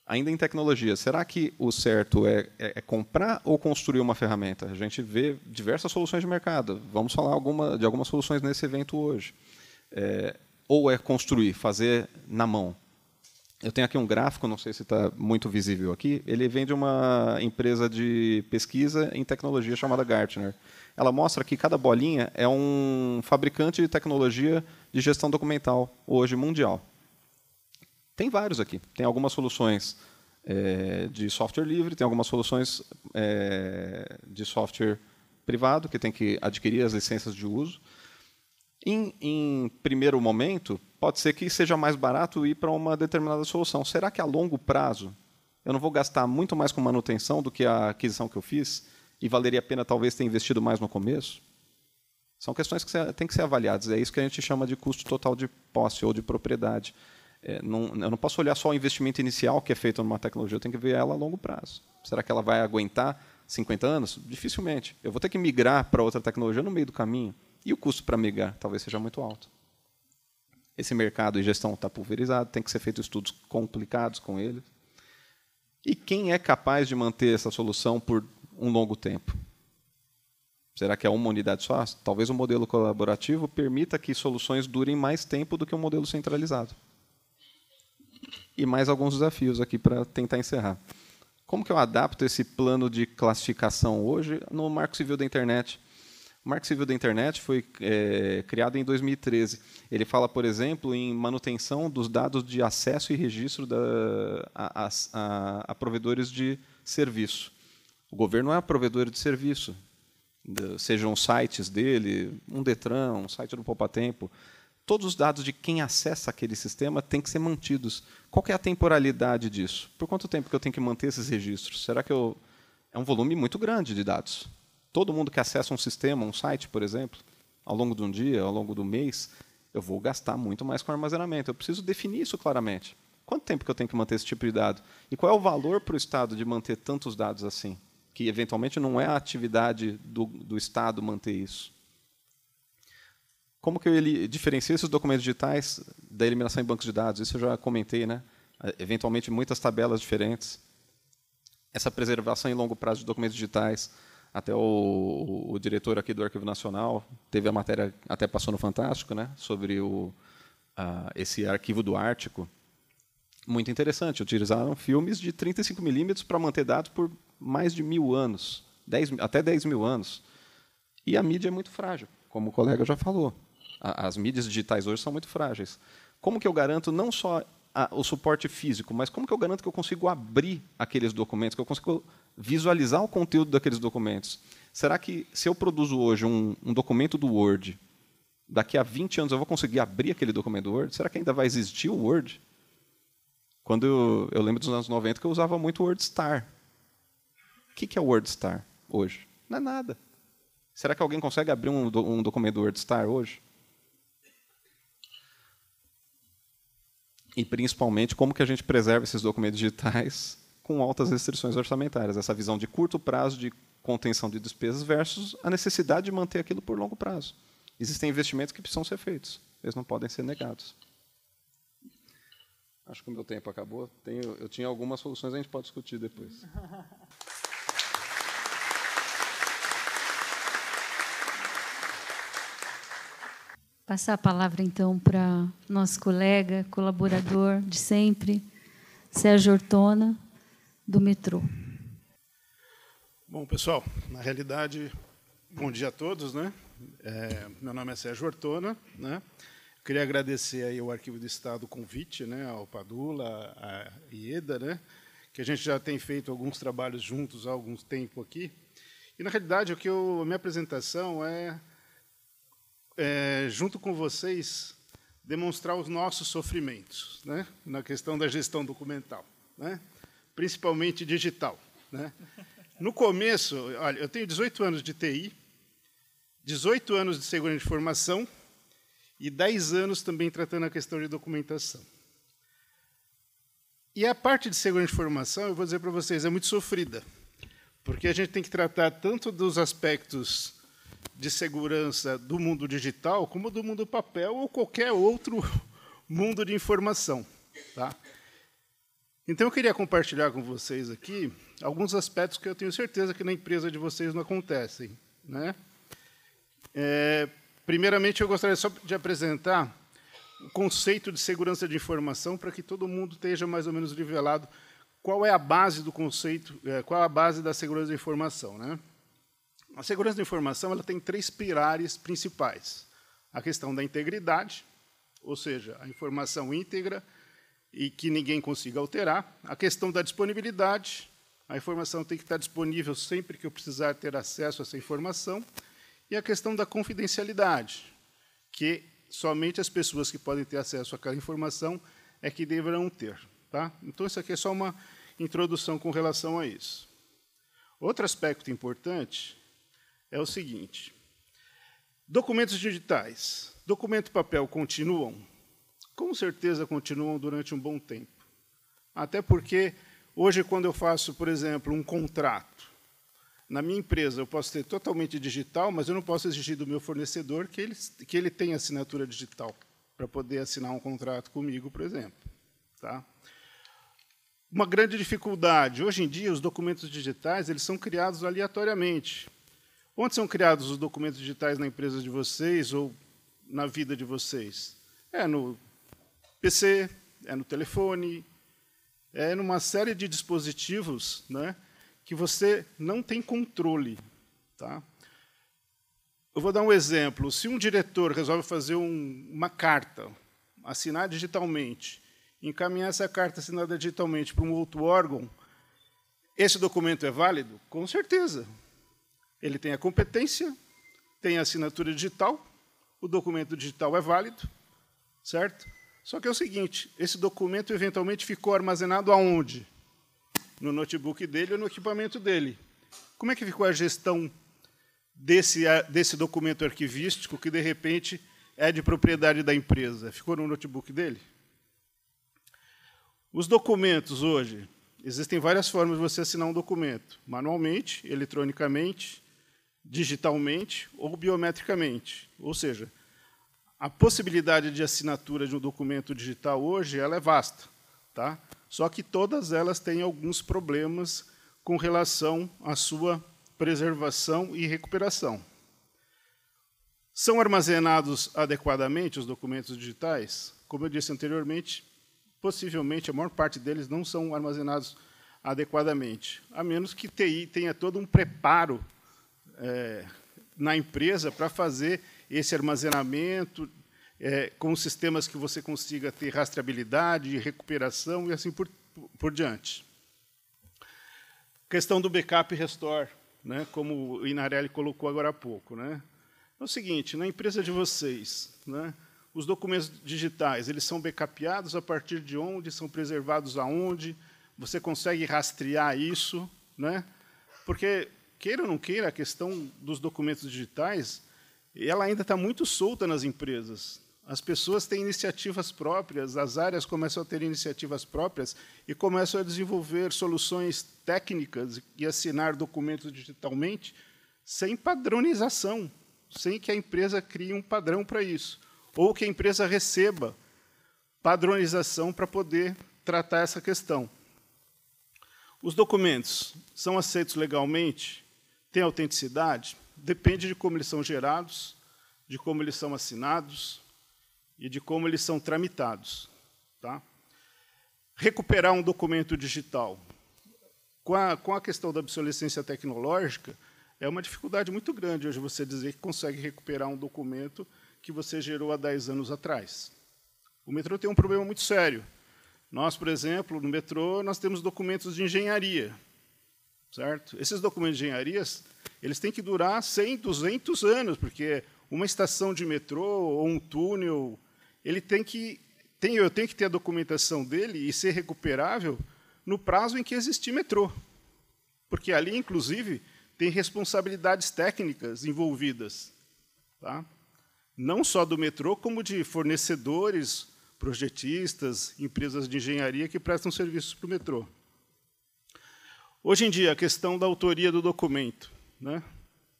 Ainda em tecnologia, será que o certo é, é, é, comprar ou construir uma ferramenta? A gente vê diversas soluções de mercado. Vamos falar alguma, de algumas soluções nesse evento hoje. É, ou é construir, fazer na mão. Eu tenho aqui um gráfico, não sei se está muito visível aqui. Ele vem de uma empresa de pesquisa em tecnologia chamada Gartner. Ela mostra que cada bolinha é um fabricante de tecnologia de gestão documental, hoje mundial. Tem vários aqui. Tem algumas soluções é, de software livre, tem algumas soluções é, de software privado, que tem que adquirir as licenças de uso. Em, em primeiro momento, pode ser que seja mais barato ir para uma determinada solução. Será que a longo prazo eu não vou gastar muito mais com manutenção do que a aquisição que eu fiz? E valeria a pena talvez ter investido mais no começo? São questões que têm que ser avaliadas. É isso que a gente chama de custo total de posse ou de propriedade. É, não, eu não posso olhar só o investimento inicial que é feito numa tecnologia, eu tenho que ver ela a longo prazo. Será que ela vai aguentar 50 anos? Dificilmente. Eu vou ter que migrar para outra tecnologia no meio do caminho. E o custo para migrar talvez seja muito alto. Esse mercado de gestão está pulverizado, tem que ser feito estudos complicados com ele. E quem é capaz de manter essa solução por um longo tempo? Será que é uma unidade só? Talvez o um modelo colaborativo permita que soluções durem mais tempo do que um modelo centralizado. E mais alguns desafios aqui para tentar encerrar. Como que eu adapto esse plano de classificação hoje no marco civil da internet? O Marco Civil da Internet foi é, criado em 2013. Ele fala, por exemplo, em manutenção dos dados de acesso e registro da, a, a, a provedores de serviço. O governo é provedor de serviço, sejam sites dele, um Detran, um site do Tempo. Todos os dados de quem acessa aquele sistema têm que ser mantidos. Qual é a temporalidade disso? Por quanto tempo que eu tenho que manter esses registros? Será que eu... É um volume muito grande de dados todo mundo que acessa um sistema, um site, por exemplo, ao longo de um dia, ao longo do mês, eu vou gastar muito mais com armazenamento. Eu preciso definir isso claramente. Quanto tempo que eu tenho que manter esse tipo de dado? E qual é o valor para o Estado de manter tantos dados assim? Que eventualmente não é a atividade do, do Estado manter isso. Como que ele diferencia esses documentos digitais da eliminação em bancos de dados? Isso eu já comentei, né? Eventualmente muitas tabelas diferentes. Essa preservação em longo prazo de documentos digitais até o, o, diretor aqui do Arquivo Nacional teve a matéria, até passou no Fantástico, né, sobre o, esse arquivo do Ártico. Muito interessante. Utilizaram filmes de 35 milímetros para manter dados por mais de mil anos, 10, até 10 mil anos. E a mídia é muito frágil, como o colega já falou. A, as mídias digitais hoje são muito frágeis. Como que eu garanto não só a, o suporte físico, mas como que eu garanto que eu consigo abrir aqueles documentos, que eu consigo visualizar o conteúdo daqueles documentos. Será que, se eu produzo hoje um, um, documento do Word, daqui a 20 anos eu vou conseguir abrir aquele documento do Word? Será que ainda vai existir o Word? Quando eu, eu lembro dos anos 90 que eu usava muito o WordStar. O que, é o WordStar hoje? Não é nada. Será que alguém consegue abrir um, um documento do WordStar hoje? E principalmente, como que a gente preserva esses documentos digitais com altas restrições orçamentárias. Essa visão de curto prazo de contenção de despesas versus a necessidade de manter aquilo por longo prazo. Existem investimentos que precisam ser feitos, eles não podem ser negados. Acho que o meu tempo acabou. Tenho, eu tinha algumas soluções, a gente pode discutir depois. Passar a palavra então para nosso colega, colaborador de sempre, Sérgio Ortona do metrô. Bom, pessoal, na realidade, bom dia a todos, né? É, meu nome é Sérgio Hortona, né? queria agradecer aí ao Arquivo do Estado o convite, né, ao Padula, à Ieda, né, que a gente já tem feito alguns trabalhos juntos há algum tempo aqui. E na realidade, o que eu, a minha apresentação é, é junto com vocês demonstrar os nossos sofrimentos, né, na questão da gestão documental, né? principalmente digital. Né? No começo, olha, eu tenho 18 anos de TI, 18 anos de segurança de informação e 10 anos também tratando a questão de documentação. E a parte de segurança de informação, eu vou dizer para vocês, é muito sofrida, porque a gente tem que tratar tanto dos aspectos de segurança do mundo digital como do mundo papel ou qualquer outro mundo de informação. Tá? Então eu queria compartilhar com vocês aqui alguns aspectos que eu tenho certeza que na empresa de vocês não acontecem, né? É, primeiramente eu gostaria só de apresentar o conceito de segurança de informação para que todo mundo esteja mais ou menos nivelado qual é a base do conceito, é, qual é a base da segurança de informação, né? A segurança de informação ela tem três pilares principais: a questão da integridade, ou seja, a informação íntegra, e que ninguém consiga alterar. A questão da disponibilidade, a informação tem que estar disponível sempre que eu precisar ter acesso a essa informação. E a questão da confidencialidade, que somente as pessoas que podem ter acesso àquela informação é que deverão ter. Tá? Então, isso aqui é só uma introdução com relação a isso. Outro aspecto importante é o seguinte: documentos digitais. Documento papel continuam com certeza continuam durante um bom tempo. Até porque, hoje, quando eu faço, por exemplo, um contrato, na minha empresa eu posso ter totalmente digital, mas eu não posso exigir do meu fornecedor que ele, que ele tenha assinatura digital para poder assinar um contrato comigo, por exemplo. Tá? Uma grande dificuldade, hoje em dia, os documentos digitais eles são criados aleatoriamente. Onde são criados os documentos digitais na empresa de vocês ou na vida de vocês? É no PC, é no telefone, é numa série de dispositivos né, que você não tem controle. Tá? Eu vou dar um exemplo. Se um diretor resolve fazer um, uma carta, assinar digitalmente, encaminhar essa carta assinada digitalmente para um outro órgão, esse documento é válido? Com certeza. Ele tem a competência, tem a assinatura digital, o documento digital é válido, certo? Só que é o seguinte: esse documento eventualmente ficou armazenado aonde? No notebook dele ou no equipamento dele. Como é que ficou a gestão desse, desse documento arquivístico que, de repente, é de propriedade da empresa? Ficou no notebook dele? Os documentos hoje, existem várias formas de você assinar um documento: manualmente, eletronicamente, digitalmente ou biometricamente. Ou seja, a possibilidade de assinatura de um documento digital hoje ela é vasta, tá? Só que todas elas têm alguns problemas com relação à sua preservação e recuperação. São armazenados adequadamente os documentos digitais? Como eu disse anteriormente, possivelmente a maior parte deles não são armazenados adequadamente, a menos que TI tenha todo um preparo é, na empresa para fazer esse armazenamento é, com sistemas que você consiga ter rastreabilidade, recuperação e assim por, por diante. Questão do backup e restore, né, como o Inarelli colocou agora há pouco. Né? É o seguinte, na empresa de vocês, né, os documentos digitais, eles são backupeados a partir de onde, são preservados aonde, você consegue rastrear isso, né? porque, queira ou não queira, a questão dos documentos digitais, e ela ainda está muito solta nas empresas. As pessoas têm iniciativas próprias, as áreas começam a ter iniciativas próprias e começam a desenvolver soluções técnicas e assinar documentos digitalmente sem padronização, sem que a empresa crie um padrão para isso, ou que a empresa receba padronização para poder tratar essa questão. Os documentos são aceitos legalmente? Têm autenticidade? depende de como eles são gerados, de como eles são assinados e de como eles são tramitados. Tá? Recuperar um documento digital. Com a, com a questão da obsolescência tecnológica, é uma dificuldade muito grande hoje você dizer que consegue recuperar um documento que você gerou há 10 anos atrás. O metrô tem um problema muito sério. Nós, por exemplo, no metrô, nós temos documentos de engenharia. Certo? Esses documentos de engenharias eles têm que durar 100, 200 anos, porque uma estação de metrô ou um túnel, ele tem que tem, eu tenho que ter a documentação dele e ser recuperável no prazo em que existir metrô. Porque ali, inclusive, tem responsabilidades técnicas envolvidas. Tá? Não só do metrô, como de fornecedores, projetistas, empresas de engenharia que prestam serviços para o metrô. Hoje em dia, a questão da autoria do documento né?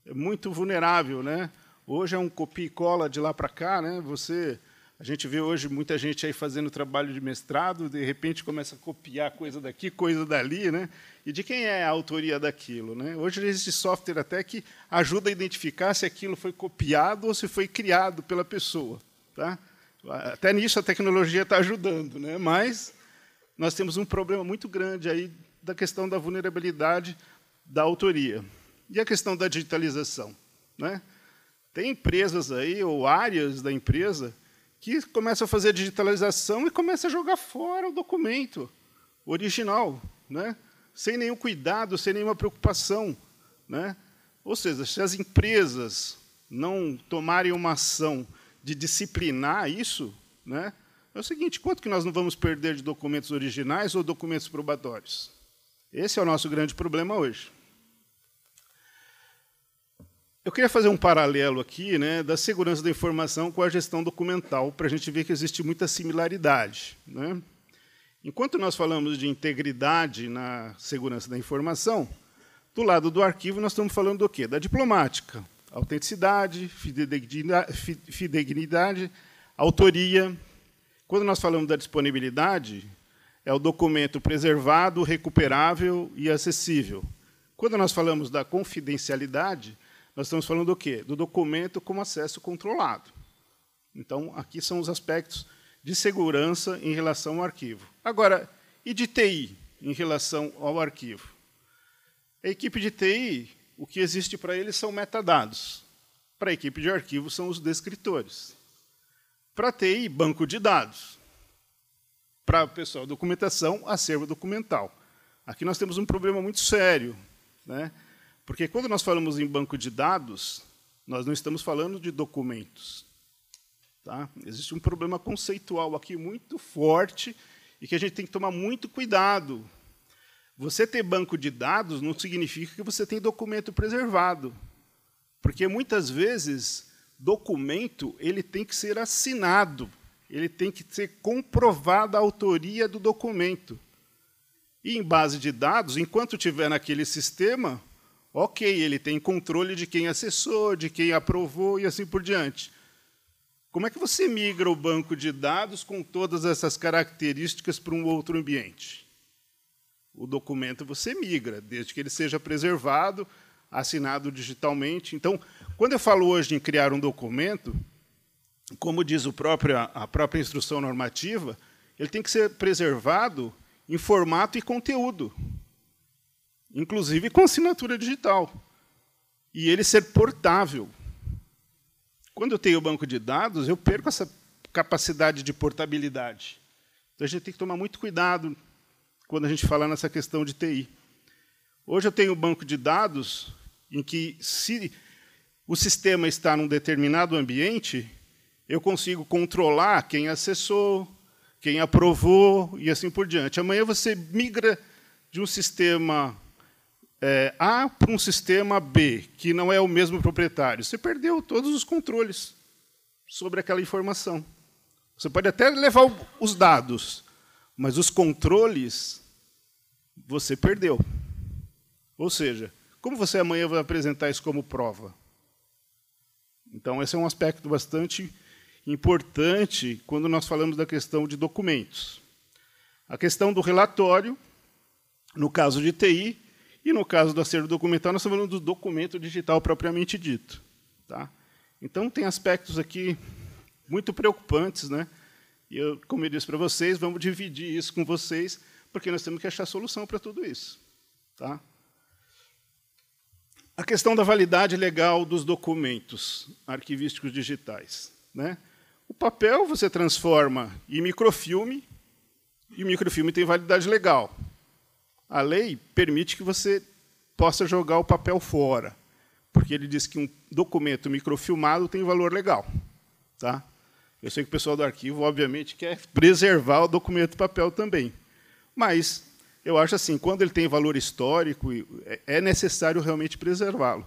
É muito vulnerável, né? Hoje é um copia e cola de lá para cá, né? Você, a gente vê hoje muita gente aí fazendo trabalho de mestrado, de repente começa a copiar coisa daqui, coisa dali, né? E de quem é a autoria daquilo, né? Hoje existe software até que ajuda a identificar se aquilo foi copiado ou se foi criado pela pessoa, tá? Até nisso a tecnologia está ajudando, né? Mas nós temos um problema muito grande aí da questão da vulnerabilidade da autoria. E a questão da digitalização? Né? Tem empresas aí, ou áreas da empresa, que começam a fazer digitalização e começam a jogar fora o documento original, né? sem nenhum cuidado, sem nenhuma preocupação. Né? Ou seja, se as empresas não tomarem uma ação de disciplinar isso, né, é o seguinte: quanto que nós não vamos perder de documentos originais ou documentos probatórios? Esse é o nosso grande problema hoje. Eu queria fazer um paralelo aqui né, da segurança da informação com a gestão documental, para a gente ver que existe muita similaridade. Né? Enquanto nós falamos de integridade na segurança da informação, do lado do arquivo nós estamos falando do quê? Da diplomática, autenticidade, fidedignidade, autoria. Quando nós falamos da disponibilidade, é o documento preservado, recuperável e acessível. Quando nós falamos da confidencialidade, nós estamos falando do quê? Do documento como acesso controlado. Então, aqui são os aspectos de segurança em relação ao arquivo. Agora, e de TI em relação ao arquivo? A equipe de TI, o que existe para eles são metadados. Para a equipe de arquivo são os descritores. Para a TI, banco de dados. Para o pessoal, documentação, acervo documental. Aqui nós temos um problema muito sério, né? Porque quando nós falamos em banco de dados, nós não estamos falando de documentos. Tá? Existe um problema conceitual aqui muito forte e que a gente tem que tomar muito cuidado. Você ter banco de dados não significa que você tem documento preservado. Porque muitas vezes documento ele tem que ser assinado, ele tem que ser comprovada a autoria do documento. E em base de dados, enquanto tiver naquele sistema, Ok, ele tem controle de quem acessou, de quem aprovou e assim por diante. Como é que você migra o banco de dados com todas essas características para um outro ambiente? O documento você migra, desde que ele seja preservado, assinado digitalmente. Então, quando eu falo hoje em criar um documento, como diz próprio, a própria instrução normativa, ele tem que ser preservado em formato e conteúdo inclusive com assinatura digital, e ele ser portável. Quando eu tenho o banco de dados, eu perco essa capacidade de portabilidade. Então a gente tem que tomar muito cuidado quando a gente fala nessa questão de TI. Hoje eu tenho um banco de dados em que, se o sistema está num determinado ambiente, eu consigo controlar quem acessou, quem aprovou e assim por diante. Amanhã você migra de um sistema é, A para um sistema B, que não é o mesmo proprietário, você perdeu todos os controles sobre aquela informação. Você pode até levar os dados, mas os controles você perdeu. Ou seja, como você amanhã vai apresentar isso como prova? Então, esse é um aspecto bastante importante quando nós falamos da questão de documentos. A questão do relatório, no caso de TI, e no caso do acervo documental, nós estamos falando do documento digital propriamente dito. Tá? Então, tem aspectos aqui muito preocupantes. Né? E, eu, como eu disse para vocês, vamos dividir isso com vocês, porque nós temos que achar solução para tudo isso. Tá? A questão da validade legal dos documentos arquivísticos digitais. Né? O papel você transforma em microfilme, e o microfilme tem validade legal. A lei permite que você possa jogar o papel fora, porque ele diz que um documento microfilmado tem valor legal. Tá? Eu sei que o pessoal do arquivo, obviamente, quer preservar o documento papel também. Mas eu acho assim, quando ele tem valor histórico, é, é necessário realmente preservá-lo.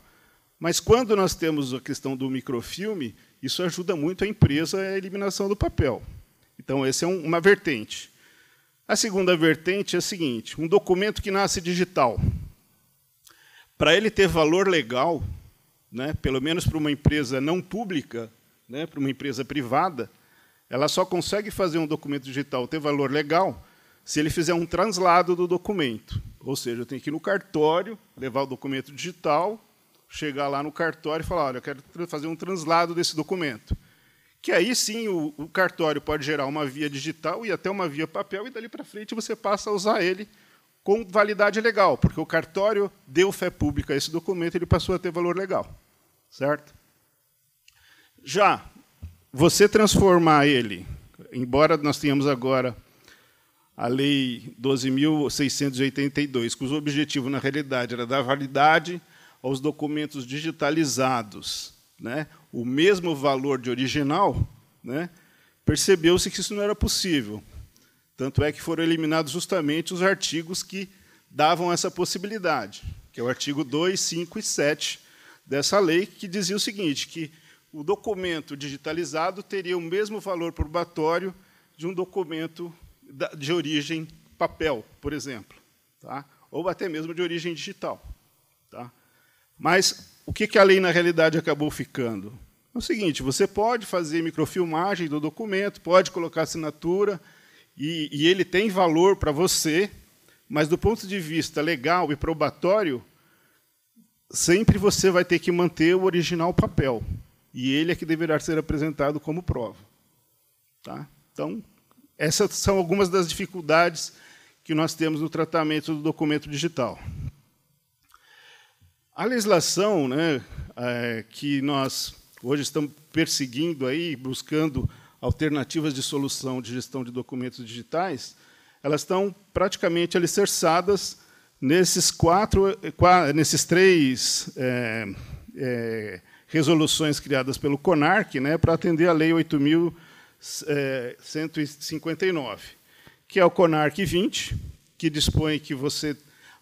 Mas quando nós temos a questão do microfilme, isso ajuda muito a empresa a eliminação do papel. Então, essa é uma vertente. A segunda vertente é a seguinte: um documento que nasce digital, para ele ter valor legal, né, pelo menos para uma empresa não pública, né, para uma empresa privada, ela só consegue fazer um documento digital ter valor legal se ele fizer um translado do documento. Ou seja, eu tenho que ir no cartório, levar o documento digital, chegar lá no cartório e falar: olha, eu quero fazer um translado desse documento que aí sim o, o, cartório pode gerar uma via digital e até uma via papel, e dali para frente você passa a usar ele com validade legal, porque o cartório deu fé pública a esse documento, ele passou a ter valor legal. Certo? Já você transformar ele, embora nós tenhamos agora a lei 12.682, cujo objetivo, na realidade, era dar validade aos documentos digitalizados. Né? o mesmo valor de original, né, percebeu-se que isso não era possível. Tanto é que foram eliminados justamente os artigos que davam essa possibilidade, que é o artigo 2, 5 e 7 dessa lei, que dizia o seguinte, que o documento digitalizado teria o mesmo valor probatório de um documento de origem papel, por exemplo, tá? ou até mesmo de origem digital. Tá? Mas o que, que a lei, na realidade, acabou ficando? É o seguinte: você pode fazer microfilmagem do documento, pode colocar assinatura, e, e ele tem valor para você, mas do ponto de vista legal e probatório, sempre você vai ter que manter o original papel. E ele é que deverá ser apresentado como prova. Tá? Então, essas são algumas das dificuldades que nós temos no tratamento do documento digital. A legislação né, é, que nós hoje estamos perseguindo aí, buscando alternativas de solução de gestão de documentos digitais, elas estão praticamente alicerçadas nesses quatro, nesses três é, é, resoluções criadas pelo CONARC, né, para atender a Lei 8.159, é, que é o CONARC 20, que dispõe que você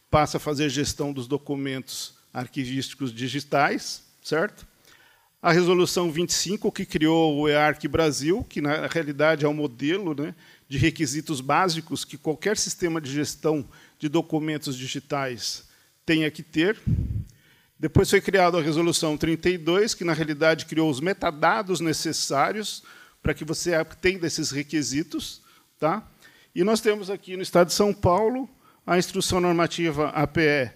passa a fazer gestão dos documentos arquivísticos digitais, certo? A resolução 25, que criou o EARC Brasil, que na realidade é um modelo né, de requisitos básicos que qualquer sistema de gestão de documentos digitais tenha que ter. Depois foi criada a resolução 32, que na realidade criou os metadados necessários para que você atenda esses requisitos. Tá? E nós temos aqui no Estado de São Paulo a instrução normativa APE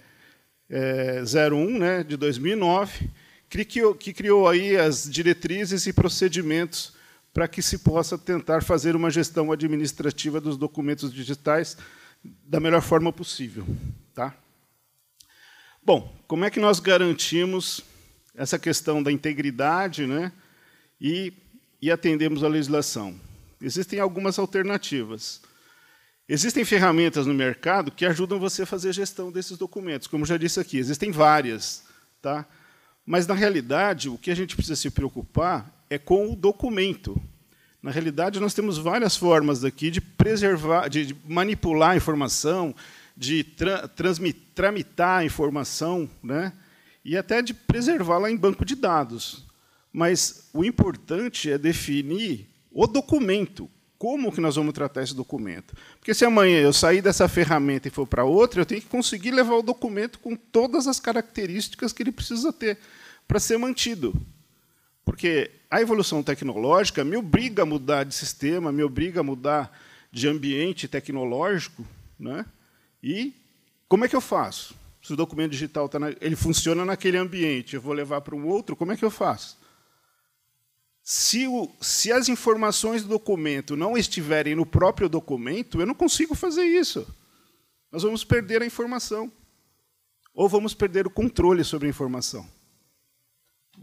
é, 01 né, de 2009, que criou, que criou aí as diretrizes e procedimentos para que se possa tentar fazer uma gestão administrativa dos documentos digitais da melhor forma possível. Tá? Bom, como é que nós garantimos essa questão da integridade né, e, e atendemos à legislação? Existem algumas alternativas. Existem ferramentas no mercado que ajudam você a fazer gestão desses documentos, como já disse aqui, existem várias. Tá? Mas, na realidade, o que a gente precisa se preocupar é com o documento. Na realidade, nós temos várias formas daqui de preservar, de manipular a informação, de tra tramitar a informação, né? e até de preservá-la em banco de dados. Mas o importante é definir o documento, como que nós vamos tratar esse documento. Porque se amanhã eu sair dessa ferramenta e for para outra, eu tenho que conseguir levar o documento com todas as características que ele precisa ter para ser mantido. Porque a evolução tecnológica me obriga a mudar de sistema, me obriga a mudar de ambiente tecnológico, né? E como é que eu faço? Se o documento digital tá na, ele funciona naquele ambiente, eu vou levar para um outro, como é que eu faço? se, o, se as informações do documento não estiverem no próprio documento, eu não consigo fazer isso. Nós vamos perder a informação. Ou vamos perder o controle sobre a informação.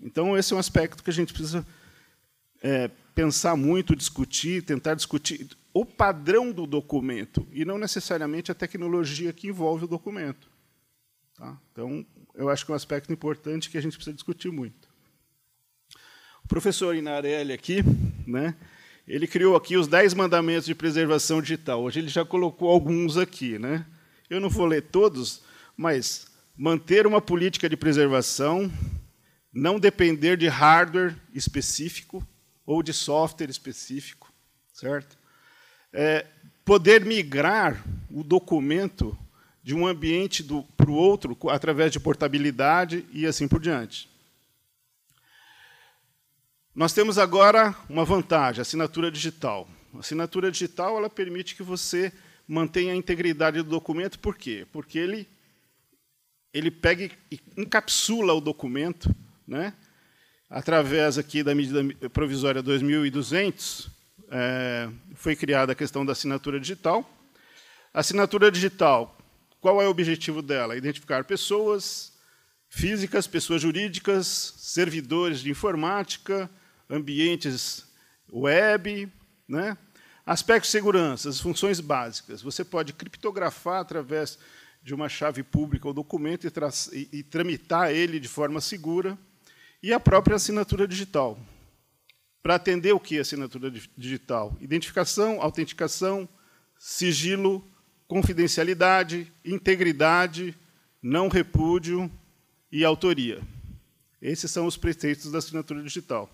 Então, esse é um aspecto que a gente precisa é, pensar muito, discutir, tentar discutir o padrão do documento, e não necessariamente a tecnologia que envolve o documento. Tá? Então, eu acho que é um aspecto importante que a gente precisa discutir muito professor Inarelli aqui, né? Ele criou aqui os 10 mandamentos de preservação digital. Hoje ele já colocou alguns aqui, né? Eu não vou ler todos, mas manter uma política de preservação, não depender de hardware específico ou de software específico, certo? É, poder migrar o documento de um ambiente para o outro através de portabilidade e assim por diante. Nós temos agora uma vantagem, a assinatura digital. A assinatura digital ela permite que você mantenha a integridade do documento, por quê? Porque ele, ele pega e encapsula o documento, né? através aqui da medida provisória 2200, é, foi criada a questão da assinatura digital. A assinatura digital, qual é o objetivo dela? Identificar pessoas físicas, pessoas jurídicas, servidores de informática, ambientes web, né? Aspectos de segurança, as funções básicas. Você pode criptografar através de uma chave pública o documento e, e, e tramitar ele de forma segura. E a própria assinatura digital. Para atender o que é assinatura digital? Identificação, autenticação, sigilo, confidencialidade, integridade, não repúdio e autoria. Esses são os preceitos da assinatura digital.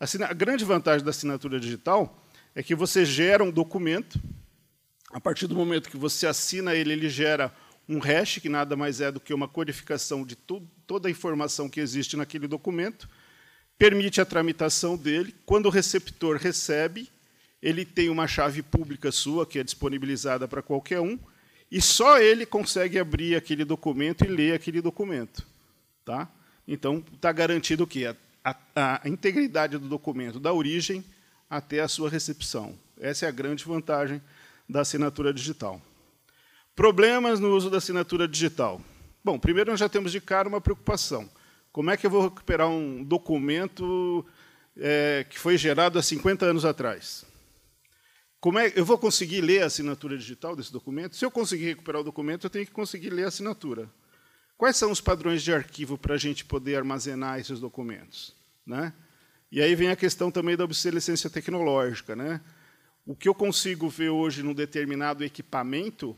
A grande vantagem da assinatura digital é que você gera um documento, a partir do momento que você assina ele, ele gera um hash, que nada mais é do que uma codificação de to toda a informação que existe naquele documento, permite a tramitação dele. Quando o receptor recebe, ele tem uma chave pública sua, que é disponibilizada para qualquer um, e só ele consegue abrir aquele documento e ler aquele documento. Tá? Então, está garantido que a, a integridade do documento da origem até a sua recepção. Essa é a grande vantagem da assinatura digital. Problemas no uso da assinatura digital. Bom, primeiro nós já temos de cara uma preocupação. Como é que eu vou recuperar um documento é, que foi gerado há 50 anos atrás? Como é, eu vou conseguir ler a assinatura digital desse documento? Se eu conseguir recuperar o documento, eu tenho que conseguir ler a assinatura. Quais são os padrões de arquivo para a gente poder armazenar esses documentos? Né? E aí vem a questão também da obsolescência tecnológica. Né? O que eu consigo ver hoje num determinado equipamento,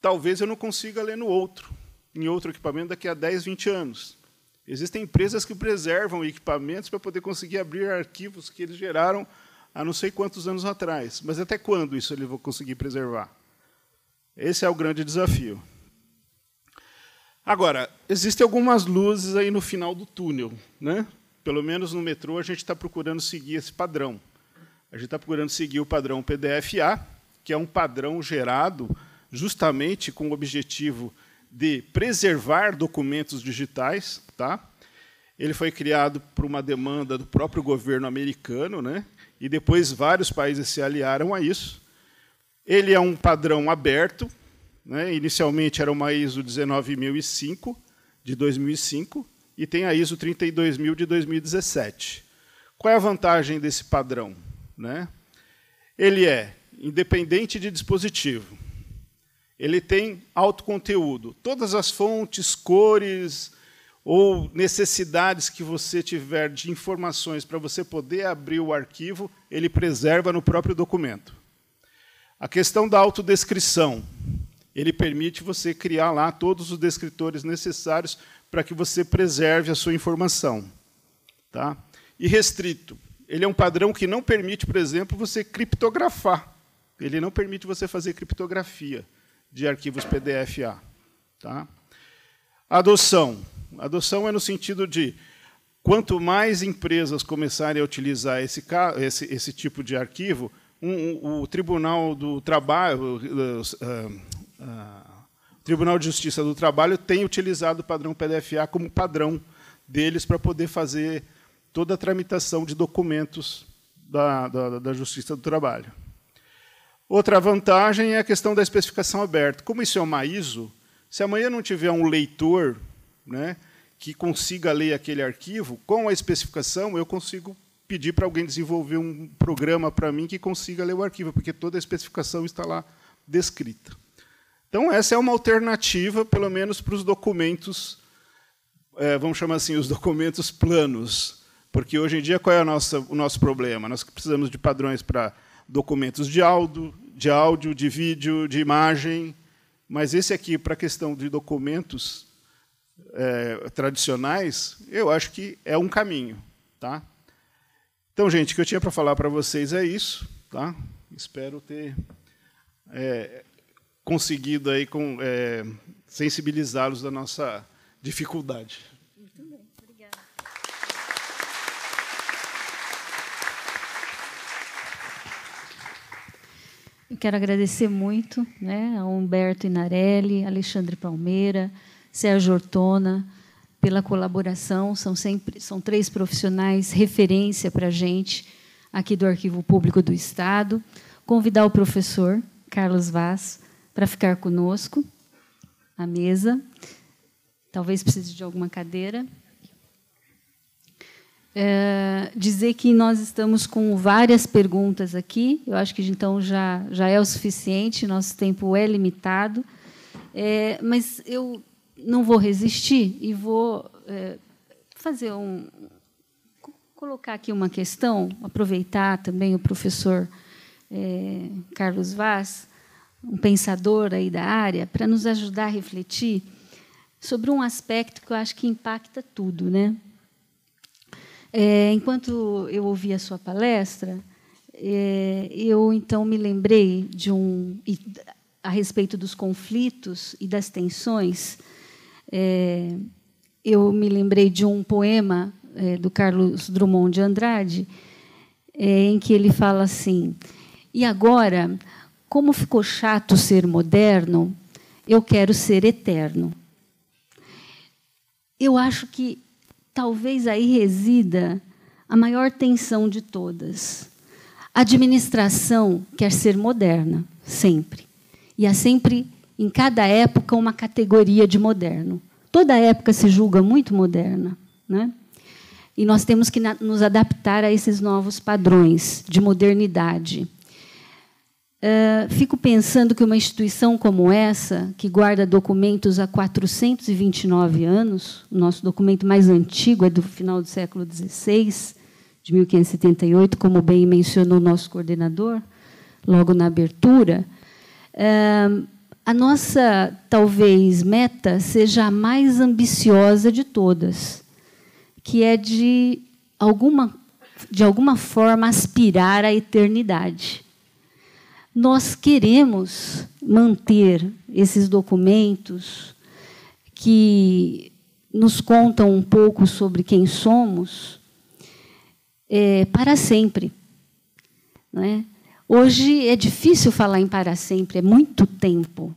talvez eu não consiga ler no outro, em outro equipamento daqui a 10, 20 anos. Existem empresas que preservam equipamentos para poder conseguir abrir arquivos que eles geraram há não sei quantos anos atrás. Mas até quando isso ele vou conseguir preservar? Esse é o grande desafio. Agora, existem algumas luzes aí no final do túnel. Né? Pelo menos no metrô, a gente está procurando seguir esse padrão. A gente está procurando seguir o padrão PDFA, que é um padrão gerado justamente com o objetivo de preservar documentos digitais. Tá? Ele foi criado por uma demanda do próprio governo americano, né? e depois vários países se aliaram a isso. Ele é um padrão aberto, né? Inicialmente era uma ISO 19005 de 2005 e tem a ISO 32000 de 2017. Qual é a vantagem desse padrão? Né? Ele é independente de dispositivo. Ele tem alto conteúdo. Todas as fontes, cores ou necessidades que você tiver de informações para você poder abrir o arquivo, ele preserva no próprio documento. A questão da autodescrição ele permite você criar lá todos os descritores necessários para que você preserve a sua informação. Tá? E restrito. Ele é um padrão que não permite, por exemplo, você criptografar. Ele não permite você fazer criptografia de arquivos PDF-A. Tá? Adoção. Adoção é no sentido de quanto mais empresas começarem a utilizar esse, esse, esse tipo de arquivo, um, um, o Tribunal do Trabalho, uh, o ah, Tribunal de Justiça do Trabalho tem utilizado o padrão PDFA como padrão deles para poder fazer toda a tramitação de documentos da, da, da Justiça do Trabalho. Outra vantagem é a questão da especificação aberta. Como isso é uma ISO, se amanhã não tiver um leitor né, que consiga ler aquele arquivo, com a especificação eu consigo pedir para alguém desenvolver um programa para mim que consiga ler o arquivo, porque toda a especificação está lá descrita. Então, essa é uma alternativa, pelo menos para os documentos, é, vamos chamar assim, os documentos planos. Porque hoje em dia, qual é nossa, o nosso problema? Nós precisamos de padrões para documentos de áudio, de áudio, de vídeo, de imagem. Mas esse aqui, para a questão de documentos é, tradicionais, eu acho que é um caminho. Tá? Então, gente, o que eu tinha para falar para vocês é isso. Tá? Espero ter é, conseguido aí com, é, sensibilizá-los da nossa dificuldade. Muito bem, obrigada. Eu quero agradecer muito né, a Humberto Inarelli, Alexandre Palmeira, Sérgio Ortona, pela colaboração. São, sempre, são três profissionais referência para a gente aqui do Arquivo Público do Estado. Convidar o professor Carlos Vaz para ficar conosco à mesa. Talvez precise de alguma cadeira. É, dizer que nós estamos com várias perguntas aqui. Eu acho que então já, já é o suficiente, nosso tempo é limitado. É, mas eu não vou resistir e vou é, fazer um. colocar aqui uma questão, aproveitar também o professor é, Carlos Vaz um pensador aí da área, para nos ajudar a refletir sobre um aspecto que eu acho que impacta tudo, né? É, enquanto eu ouvi a sua palestra, é, eu então me lembrei de um a respeito dos conflitos e das tensões. É, eu me lembrei de um poema é, do Carlos Drummond de Andrade, é, em que ele fala assim: e agora como ficou chato ser moderno, eu quero ser eterno. Eu acho que talvez aí resida a maior tensão de todas. A administração quer ser moderna, sempre. E há sempre, em cada época, uma categoria de moderno. Toda época se julga muito moderna. Né? E nós temos que nos adaptar a esses novos padrões de modernidade. Ah, fico pensando que uma instituição como essa, que guarda documentos há 429 anos, o nosso documento mais antigo é do final do século XVI, de 1578, como bem mencionou o nosso coordenador, logo na abertura, uh, a nossa, talvez, meta seja a mais ambiciosa de todas, que é de alguma, de alguma forma aspirar à eternidade nós queremos manter esses documentos que nos contam um pouco sobre quem somos é, para sempre. Né? Hoje é difícil falar em para sempre, é muito tempo.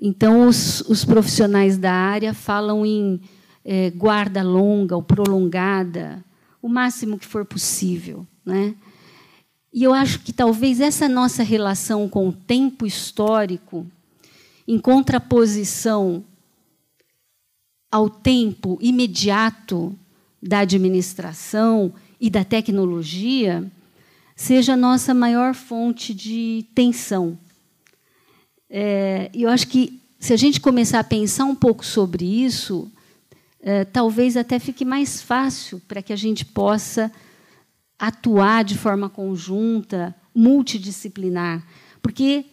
Então, os, os profissionais da área falam em é, guarda longa ou prolongada, o máximo que for possível. Né? E eu acho que talvez essa nossa relação com o tempo histórico, em contraposição ao tempo imediato da administração e da tecnologia, seja a nossa maior fonte de tensão. É, eu acho que se a gente começar a pensar um pouco sobre isso, é, talvez até fique mais fácil para que a gente possa atuar de forma conjunta, multidisciplinar, porque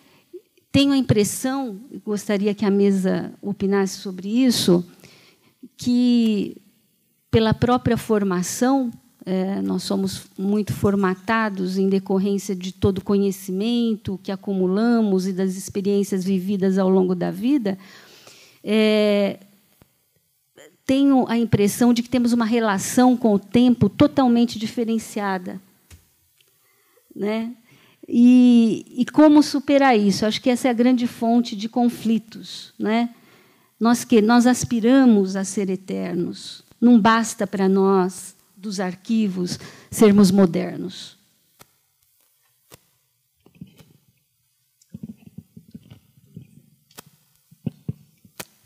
tenho a impressão, gostaria que a mesa opinasse sobre isso, que pela própria formação, é, nós somos muito formatados em decorrência de todo o conhecimento que acumulamos e das experiências vividas ao longo da vida, é, tenho a impressão de que temos uma relação com o tempo totalmente diferenciada. Né? E, e como superar isso? Acho que essa é a grande fonte de conflitos. Né? Nós que nós aspiramos a ser eternos. Não basta para nós, dos arquivos, sermos modernos.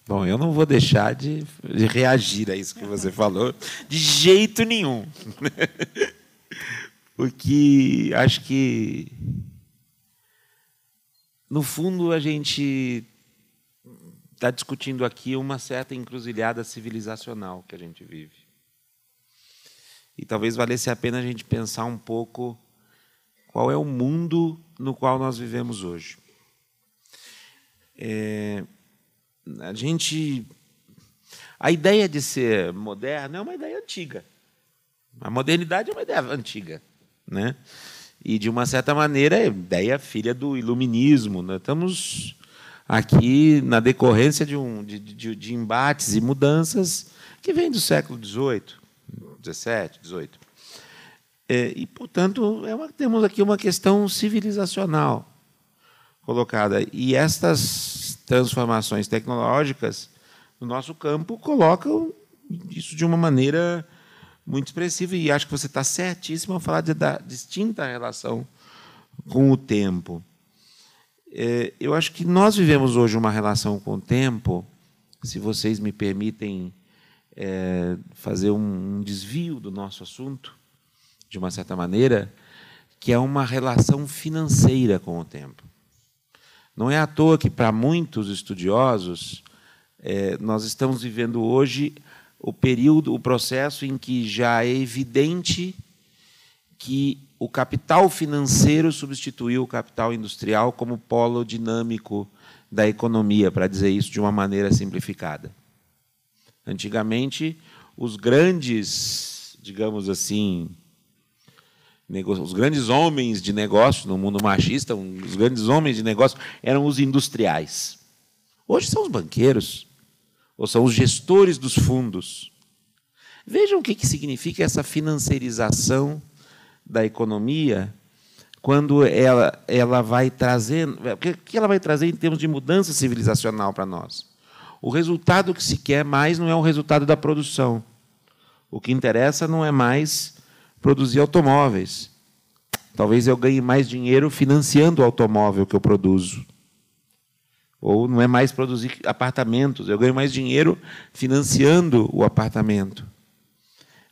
Bom, eu não vou deixar de, de reagir a isso que você falou, de jeito nenhum. Porque acho que, no fundo, a gente está discutindo aqui uma certa encruzilhada civilizacional que a gente vive. E talvez valesse a pena a gente pensar um pouco qual é o mundo no qual nós vivemos hoje. É, a gente. A ideia de ser moderno é uma ideia antiga. A modernidade é uma ideia antiga. Né? E, de uma certa maneira, é ideia filha do iluminismo. Né? Estamos aqui na decorrência de, um, de, de, de embates e mudanças que vem do século XVIII, XVII, XVIII. É, e, portanto, é uma, temos aqui uma questão civilizacional colocada. E estas transformações tecnológicas no nosso campo colocam isso de uma maneira muito expressiva. E acho que você está certíssimo ao falar de, da distinta relação com o tempo. É, eu acho que nós vivemos hoje uma relação com o tempo, se vocês me permitem é, fazer um, um desvio do nosso assunto, de uma certa maneira, que é uma relação financeira com o tempo. Não é à toa que, para muitos estudiosos, é, nós estamos vivendo hoje o período, o processo em que já é evidente que o capital financeiro substituiu o capital industrial como polo dinâmico da economia, para dizer isso de uma maneira simplificada. Antigamente, os grandes, digamos assim, os grandes homens de negócio no mundo machista, os grandes homens de negócio eram os industriais. Hoje são os banqueiros, ou são os gestores dos fundos. Vejam o que, que significa essa financiarização da economia quando ela, ela vai trazer. O que ela vai trazer em termos de mudança civilizacional para nós? O resultado que se quer mais não é o resultado da produção. O que interessa não é mais produzir automóveis. Talvez eu ganhe mais dinheiro financiando o automóvel que eu produzo. Ou não é mais produzir apartamentos, eu ganho mais dinheiro financiando o apartamento.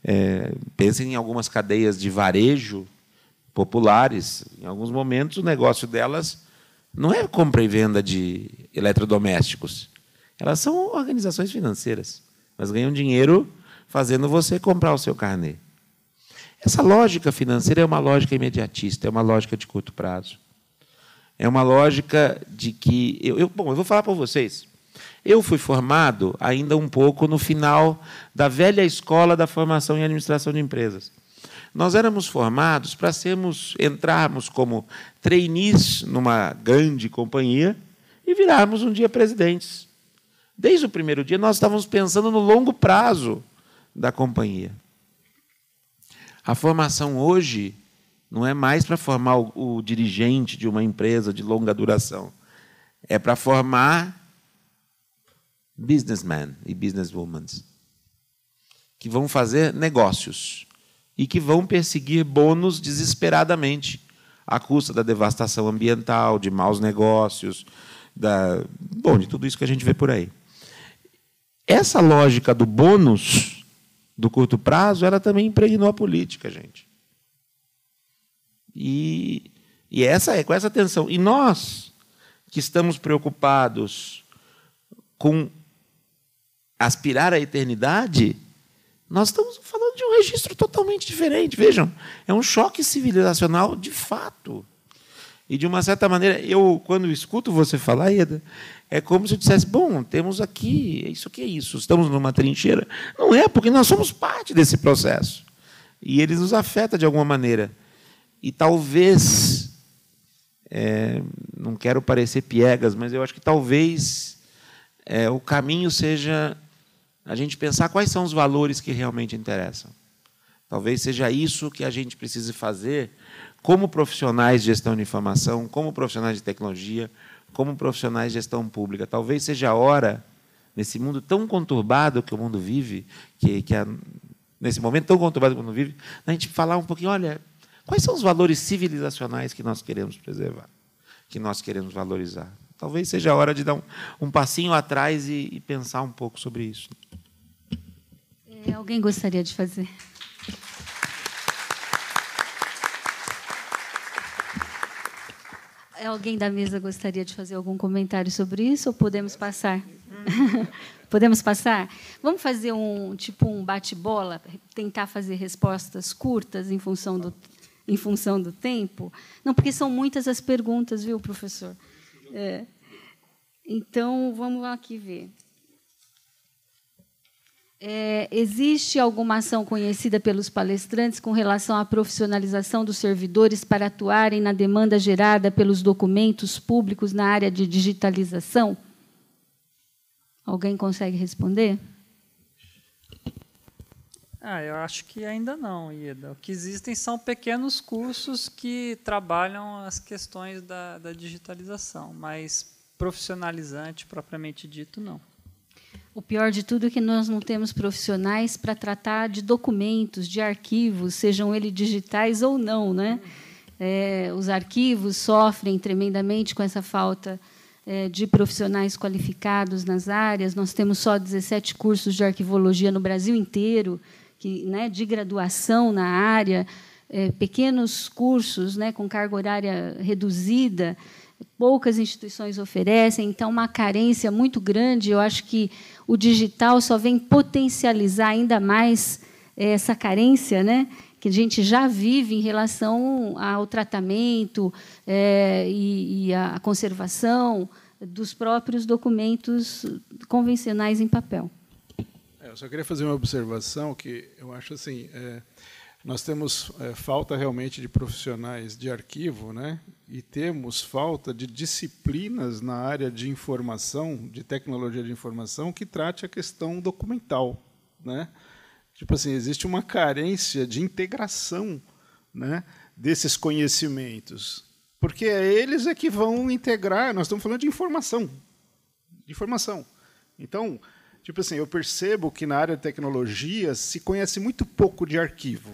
É, pensem em algumas cadeias de varejo populares. Em alguns momentos, o negócio delas não é compra e venda de eletrodomésticos. Elas são organizações financeiras, mas ganham dinheiro fazendo você comprar o seu carnê. Essa lógica financeira é uma lógica imediatista, é uma lógica de curto prazo. É uma lógica de que. Eu, eu bom, eu vou falar para vocês. Eu fui formado ainda um pouco no final da velha escola da formação em administração de empresas. Nós éramos formados para sermos, entrarmos como trainees numa grande companhia e virarmos um dia presidentes. Desde o primeiro dia, nós estávamos pensando no longo prazo da companhia. A formação hoje não é mais para formar o, o dirigente de uma empresa de longa duração. É para formar businessmen e businesswomen que vão fazer negócios e que vão perseguir bônus desesperadamente à custa da devastação ambiental, de maus negócios, da bom de tudo isso que a gente vê por aí. Essa lógica do bônus do curto prazo, ela também impregnou a política, gente. E, e essa é com essa atenção. E nós que estamos preocupados com aspirar à eternidade, nós estamos falando de um registro totalmente diferente. Vejam, é um choque civilizacional de fato. E, de uma certa maneira, eu, quando escuto você falar, Eda, é como se eu dissesse: bom, temos aqui, é isso que é isso, estamos numa trincheira. Não é, porque nós somos parte desse processo. E ele nos afeta de alguma maneira. E talvez, é, não quero parecer piegas, mas eu acho que talvez é, o caminho seja a gente pensar quais são os valores que realmente interessam. Talvez seja isso que a gente precise fazer como profissionais de gestão de informação, como profissionais de tecnologia, como profissionais de gestão pública. Talvez seja a hora, nesse mundo tão conturbado que o mundo vive, que, que nesse momento tão conturbado que o mundo vive, a gente falar um pouquinho, olha, quais são os valores civilizacionais que nós queremos preservar, que nós queremos valorizar? Talvez seja a hora de dar um, um passinho atrás e, e, pensar um pouco sobre isso. É, alguém gostaria de fazer? É, alguém da mesa gostaria de fazer algum comentário sobre isso ou podemos passar? podemos passar? Vamos fazer um tipo um bate-bola, tentar fazer respostas curtas em função do em função do tempo? Não, porque são muitas as perguntas, viu, professor? É. Então vamos aqui ver. É, existe alguma ação conhecida pelos palestrantes com relação à profissionalização dos servidores para atuarem na demanda gerada pelos documentos públicos na área de digitalização? Alguém consegue responder? Ah, eu acho que ainda não, Ida. O que existem são pequenos cursos que trabalham as questões da, da digitalização, mas profissionalizante, propriamente dito, não. O pior de tudo é que nós não temos profissionais para tratar de documentos, de arquivos, sejam eles digitais ou não. Né? É, os arquivos sofrem tremendamente com essa falta é, de profissionais qualificados nas áreas. Nós temos só 17 cursos de arquivologia no Brasil inteiro, que, né, de graduação na área, é, pequenos cursos né, com carga horária reduzida poucas instituições oferecem, então uma carência muito grande. Eu acho que o digital só vem potencializar ainda mais eh, essa carência, né? que a gente já vive em relação ao tratamento é, e, e à conservação dos próprios documentos convencionais em papel. É, eu só queria fazer uma observação que eu acho assim, é, nós temos é, falta realmente de profissionais de arquivo, né, e temos falta de disciplinas na área de informação, de tecnologia de informação, que trate a questão documental. Né? Tipo assim, existe uma carência de integração né, desses conhecimentos, porque é eles é que vão integrar. Nós estamos falando de informação. De informação. Então, tipo assim, eu percebo que na área de tecnologia se conhece muito pouco de arquivo.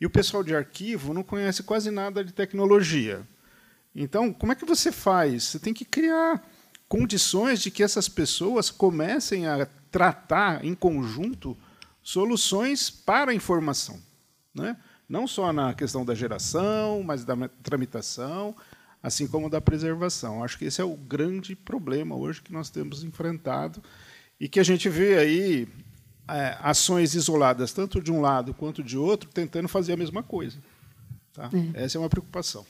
E o pessoal de arquivo não conhece quase nada de tecnologia. Então, como é que você faz? Você tem que criar condições de que essas pessoas comecem a tratar em conjunto soluções para a informação. Né? Não só na questão da geração, mas da tramitação, assim como da preservação. Acho que esse é o grande problema hoje que nós temos enfrentado e que a gente vê aí é, ações isoladas, tanto de um lado quanto de outro, tentando fazer a mesma coisa. Tá? É. Essa é uma preocupação.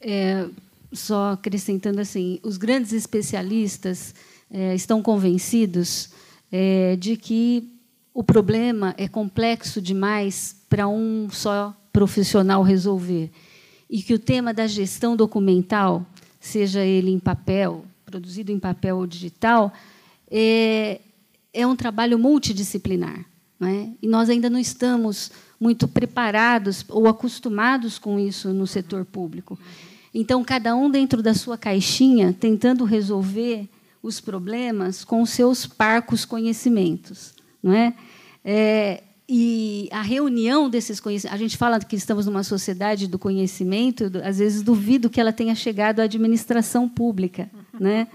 É, só acrescentando assim, os grandes especialistas é, estão convencidos é, de que o problema é complexo demais para um só profissional resolver e que o tema da gestão documental, seja ele em papel, produzido em papel ou digital, é, é um trabalho multidisciplinar. Né? E nós ainda não estamos muito preparados ou acostumados com isso no setor público. Então, cada um dentro da sua caixinha, tentando resolver os problemas com os seus parcos conhecimentos. Não é? é e a reunião desses conhecimentos. A gente fala que estamos numa sociedade do conhecimento, às vezes duvido que ela tenha chegado à administração pública, uhum. né?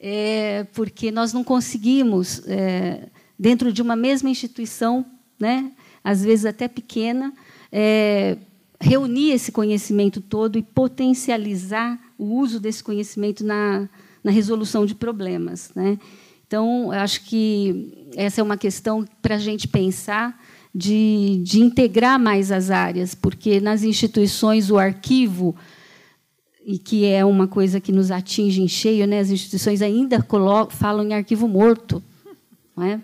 É, porque nós não conseguimos, é, dentro de uma mesma instituição, né? às vezes até pequena, é, reunir esse conhecimento todo e potencializar o uso desse conhecimento na, na resolução de problemas. Né? Então, acho que essa é uma questão para a gente pensar de, de integrar mais as áreas, porque nas instituições o arquivo e que é uma coisa que nos atinge em cheio, né? As instituições ainda colocam, falam em arquivo morto, não é?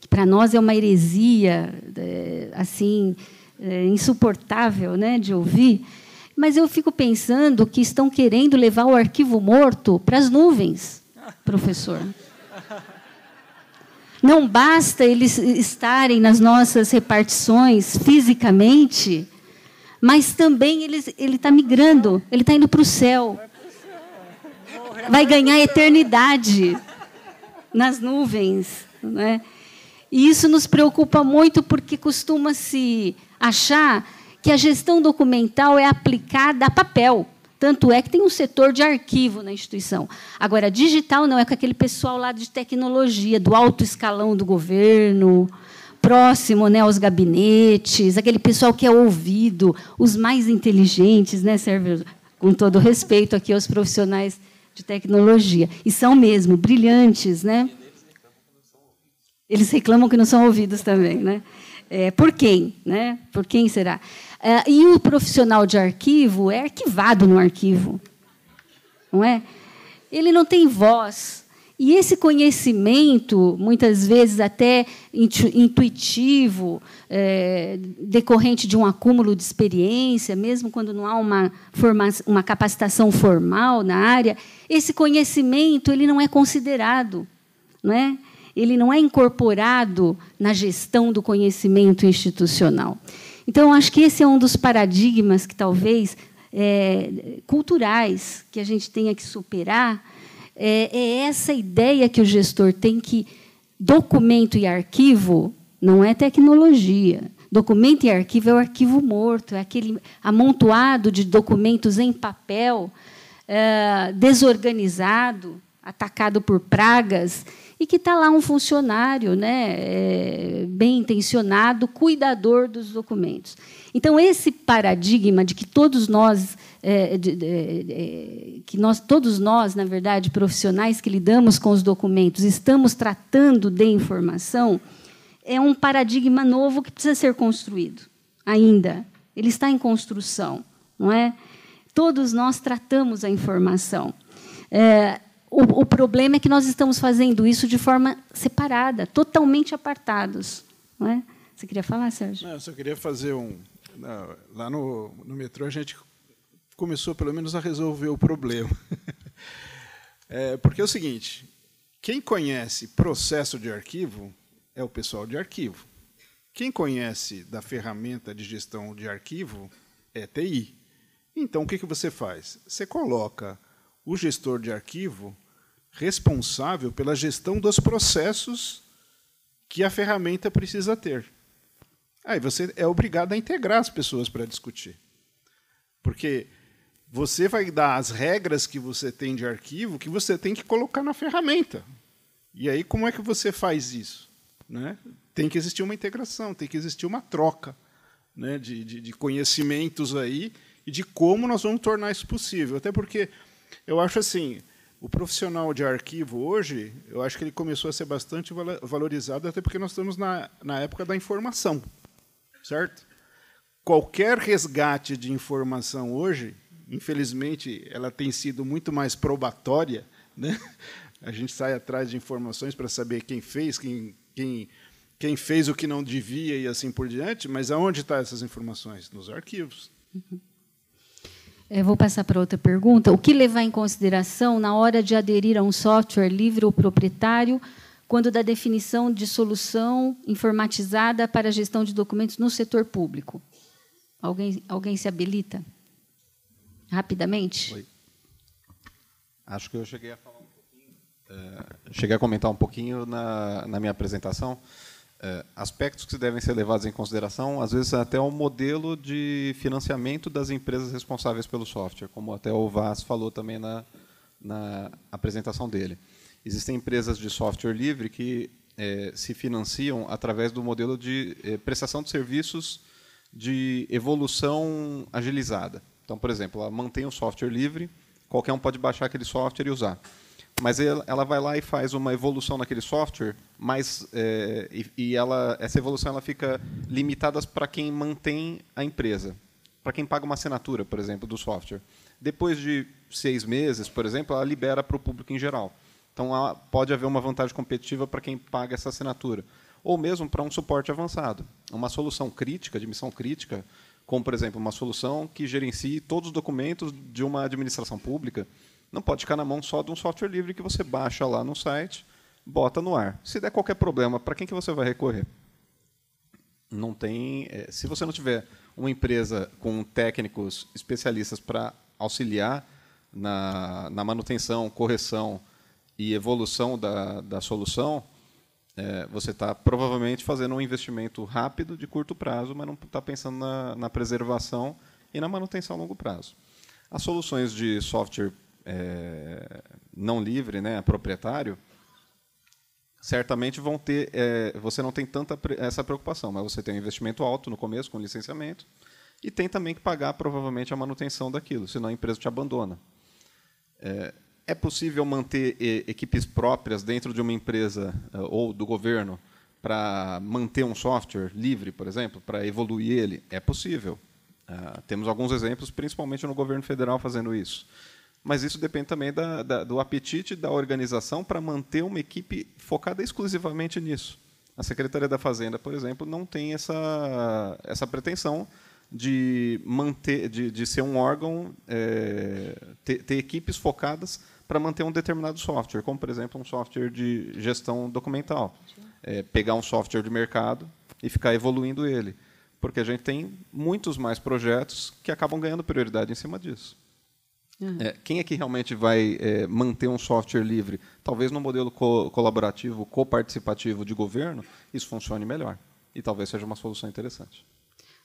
Que para nós é uma heresia, é, assim, é, insuportável né, de ouvir, mas eu fico pensando que estão querendo levar o arquivo morto para as nuvens, professor. Não basta eles estarem nas nossas repartições fisicamente, mas também eles, ele está migrando, ele está indo para o céu. Vai ganhar eternidade nas nuvens. Né? E isso nos preocupa muito porque costuma-se achar que a gestão documental é aplicada a papel. Tanto é que tem um setor de arquivo na instituição. Agora, digital não, é com aquele pessoal lá de tecnologia, do alto escalão do governo, próximo né, aos gabinetes, aquele pessoal que é ouvido, os mais inteligentes, né, Sérgio? Com todo respeito aqui aos profissionais de tecnologia. E são mesmo brilhantes, né? Eles reclamam que não são ouvidos também, né? É, por quem? Né? Por quem será? É, e o profissional de arquivo é arquivado no arquivo, não é? Ele não tem voz. E esse conhecimento, muitas vezes até intuitivo, é, decorrente de um acúmulo de experiência, mesmo quando não há uma, uma capacitação formal na área, esse conhecimento ele não é considerado. Não é? ele não é incorporado na gestão do conhecimento institucional. Então, acho que esse é um dos paradigmas que talvez é, culturais que a gente tenha que superar é, é essa ideia que o gestor tem que documento e arquivo não é tecnologia. Documento e arquivo é o arquivo morto, é aquele amontoado de documentos em papel, é, desorganizado, atacado por pragas e que está lá um funcionário né, é, bem intencionado, cuidador dos documentos. Então, esse paradigma de que todos nós, é, de, de, é, que nós, todos nós, na verdade, profissionais que lidamos com os documentos, estamos tratando de informação, é um paradigma novo que precisa ser construído ainda. Ele está em construção, não é? Todos nós tratamos a informação. É, o, o problema é que nós estamos fazendo isso de forma separada, totalmente apartados. Não é? Você queria falar, Sérgio? Não, eu só queria fazer um. Né, lá no, no metrô, a gente começou, pelo menos, a resolver o problema. É, porque é o seguinte: quem conhece processo de arquivo é o pessoal de arquivo. Quem conhece da ferramenta de gestão de arquivo é TI. Então, o que, que você faz? Você coloca o gestor de arquivo responsável pela gestão dos processos que a ferramenta precisa ter. Aí você é obrigado a integrar as pessoas para discutir. Porque você vai dar as regras que você tem de arquivo que você tem que colocar na ferramenta. E aí como é que você faz isso? Né? Tem que existir uma integração, tem que existir uma troca né, de, de, de conhecimentos aí e de como nós vamos tornar isso possível. Até porque eu acho assim, o profissional de arquivo hoje, eu acho que ele começou a ser bastante valorizado, até porque nós estamos na, na época da informação, certo? Qualquer resgate de informação hoje, infelizmente, ela tem sido muito mais probatória, né? A gente sai atrás de informações para saber quem fez, quem, quem, quem fez o que não devia e assim por diante, mas aonde estão tá essas informações? Nos arquivos. Uhum. Eu vou passar para outra pergunta. O que levar em consideração na hora de aderir a um software livre ou proprietário, quando da definição de solução informatizada para a gestão de documentos no setor público? Alguém, alguém se habilita? Rapidamente? Oi. Acho que eu cheguei a falar um pouquinho, é, cheguei a comentar um pouquinho na, na minha apresentação é, aspectos que devem ser levados em consideração, às vezes até o modelo de financiamento das empresas responsáveis pelo software, como até o Vaz falou também na, na apresentação dele. Existem empresas de software livre que é, se financiam através do modelo de é, prestação de serviços de evolução agilizada. Então, por exemplo, ela mantém o software livre, qualquer um pode baixar aquele software e usar mas ela vai lá e faz uma evolução naquele software, mas é, e, e ela, essa evolução ela fica limitada para quem mantém a empresa, para quem paga uma assinatura, por exemplo, do software. Depois de seis meses, por exemplo, ela libera para o público em geral. Então pode haver uma vantagem competitiva para quem paga essa assinatura, ou mesmo para um suporte avançado, uma solução crítica, de missão crítica, como por exemplo uma solução que gerencie todos os documentos de uma administração pública não pode ficar na mão só de um software livre que você baixa lá no site, bota no ar. Se der qualquer problema, para quem que você vai recorrer? Não tem. É, se você não tiver uma empresa com técnicos especialistas para auxiliar na, na, manutenção, correção e evolução da, da solução, é, você está provavelmente fazendo um investimento rápido, de curto prazo, mas não está pensando na, na preservação e na manutenção a longo prazo. As soluções de software é, não livre, né, é proprietário, certamente vão ter, é, você não tem tanta essa preocupação, mas você tem um investimento alto no começo com licenciamento e tem também que pagar provavelmente a manutenção daquilo, senão a empresa te abandona. É, é possível manter equipes próprias dentro de uma empresa é, ou do governo para manter um software livre, por exemplo, para evoluir ele? É possível. Uh, temos alguns exemplos, principalmente no governo federal, fazendo isso mas isso depende também da, da, do apetite da organização para manter uma equipe focada exclusivamente nisso. A Secretaria da Fazenda, por exemplo, não tem essa, essa pretensão de manter, de, de ser um órgão, é, ter, ter, equipes focadas para manter um determinado software, como por exemplo um software de gestão documental, é, pegar um software de mercado e ficar evoluindo ele, porque a gente tem muitos mais projetos que acabam ganhando prioridade em cima disso. Uhum. É, quem é que realmente vai é, manter um software livre? Talvez no modelo co colaborativo, coparticipativo de governo, isso funcione melhor. E talvez seja uma solução interessante.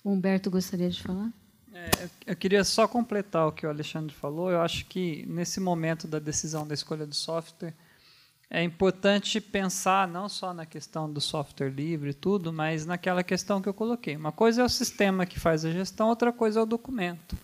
O Humberto gostaria de falar? É, eu queria só completar o que o Alexandre falou. Eu acho que nesse momento da decisão da escolha do software, é importante pensar não só na questão do software livre e tudo, mas naquela questão que eu coloquei. Uma coisa é o sistema que faz a gestão, outra coisa é o documento.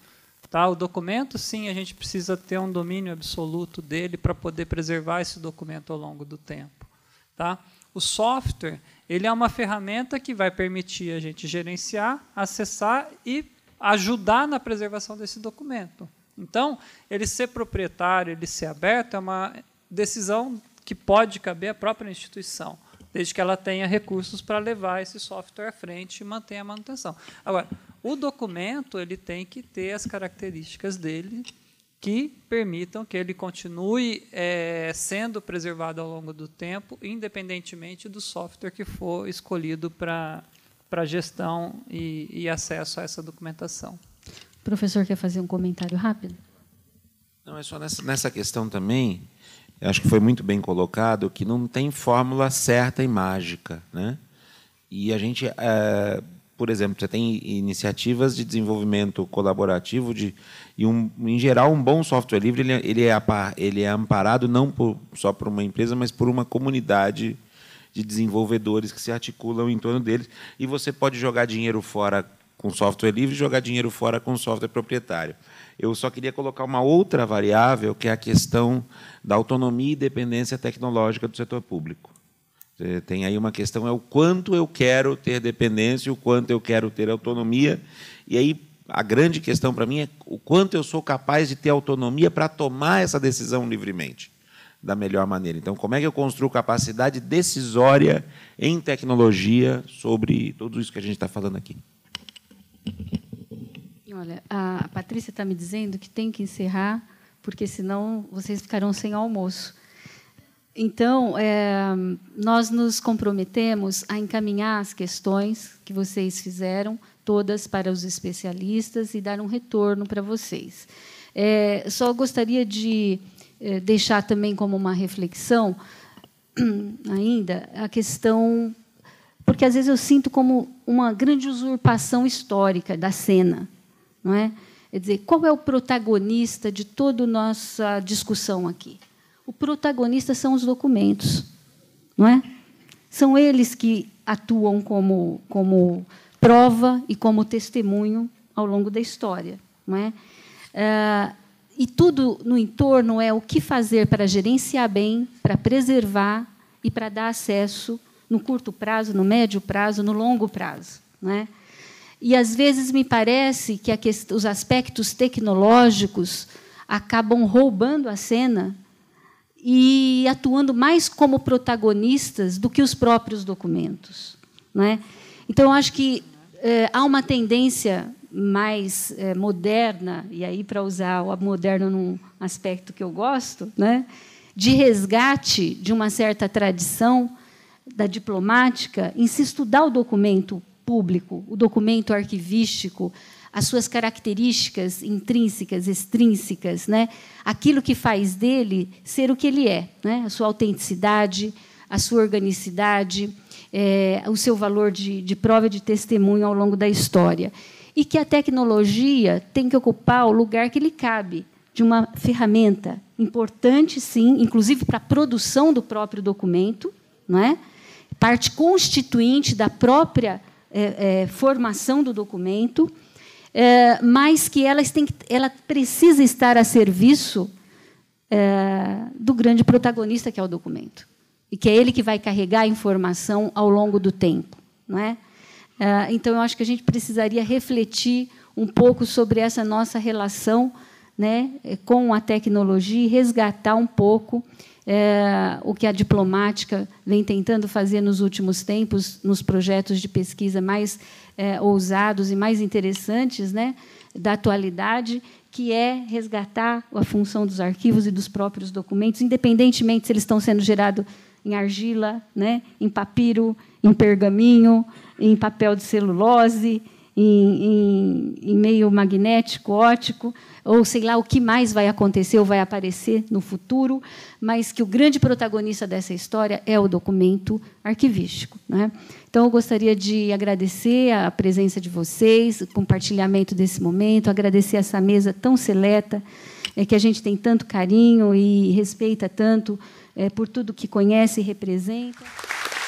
Tá? O documento, sim, a gente precisa ter um domínio absoluto dele para poder preservar esse documento ao longo do tempo. Tá? O software ele é uma ferramenta que vai permitir a gente gerenciar, acessar e ajudar na preservação desse documento. Então, ele ser proprietário, ele ser aberto, é uma decisão que pode caber à própria instituição desde que ela tenha recursos para levar esse software à frente e manter a manutenção. Agora, o documento ele tem que ter as características dele que permitam que ele continue é, sendo preservado ao longo do tempo, independentemente do software que for escolhido para para gestão e, e, acesso a essa documentação. O professor quer fazer um comentário rápido? Não, é só nessa, nessa questão também acho que foi muito bem colocado que não tem fórmula certa e mágica, né? E a gente, é, por exemplo, você tem iniciativas de desenvolvimento colaborativo de e um, em geral um bom software livre ele, é, ele é ele é amparado não por, só por uma empresa, mas por uma comunidade de desenvolvedores que se articulam em torno deles e você pode jogar dinheiro fora com software livre e jogar dinheiro fora com software proprietário. Eu só queria colocar uma outra variável, que é a questão da autonomia e dependência tecnológica do setor público. Tem aí uma questão, é o quanto eu quero ter dependência, o quanto eu quero ter autonomia. E aí a grande questão para mim é o quanto eu sou capaz de ter autonomia para tomar essa decisão livremente, da melhor maneira. Então, como é que eu construo capacidade decisória em tecnologia sobre tudo isso que a gente está falando aqui? Olha, a Patrícia está me dizendo que tem que encerrar, porque senão vocês ficarão sem almoço. Então, é, nós nos comprometemos a encaminhar as questões que vocês fizeram, todas para os especialistas, e dar um retorno para vocês. É, só gostaria de é, deixar também como uma reflexão, ainda, a questão. Porque às vezes eu sinto como uma grande usurpação histórica da cena não é? Quer é dizer, qual é o protagonista de toda a nossa discussão aqui? O protagonista são os documentos, não é? São eles que atuam como, como prova e como testemunho ao longo da história, não é? Ah, e tudo no entorno é o que fazer para gerenciar bem, para preservar e para dar acesso no curto prazo, no médio prazo, no longo prazo, não é? E às vezes me parece que os aspectos tecnológicos acabam roubando a cena e atuando mais como protagonistas do que os próprios documentos. é? Então, acho que é, há uma tendência mais é, moderna, e aí para usar o moderno num aspecto que eu gosto, né, de resgate de uma certa tradição da diplomática em se estudar o documento público, o documento arquivístico, as suas características intrínsecas, extrínsecas, né? aquilo que faz dele ser o que ele é, né? a sua autenticidade, a sua organicidade, é, o seu valor de, de prova e de testemunho ao longo da história. E que a tecnologia tem que ocupar o lugar que lhe cabe, de uma ferramenta importante, sim, inclusive para a produção do próprio documento, não é? parte constituinte da própria é, é, formação do documento, é, mas que elas têm, ela precisa estar a serviço é, do grande protagonista que é o documento e que é ele que vai carregar a informação ao longo do tempo, não é? é? Então eu acho que a gente precisaria refletir um pouco sobre essa nossa relação, né, com a tecnologia e resgatar um pouco é, o que a diplomática vem tentando fazer nos últimos tempos, nos projetos de pesquisa mais é, ousados e mais interessantes né, da atualidade, que é resgatar a função dos arquivos e dos próprios documentos, independentemente se eles estão sendo gerados em argila, né, em papiro, em pergaminho, em papel de celulose, em, em, em meio magnético, ótico ou sei lá o que mais vai acontecer ou vai aparecer no futuro, mas que o grande protagonista dessa história é o documento arquivístico. Né? Então, eu gostaria de agradecer a presença de vocês, o compartilhamento desse momento, agradecer essa mesa tão seleta, é, que a gente tem tanto carinho e respeita tanto é, por tudo que conhece e representa.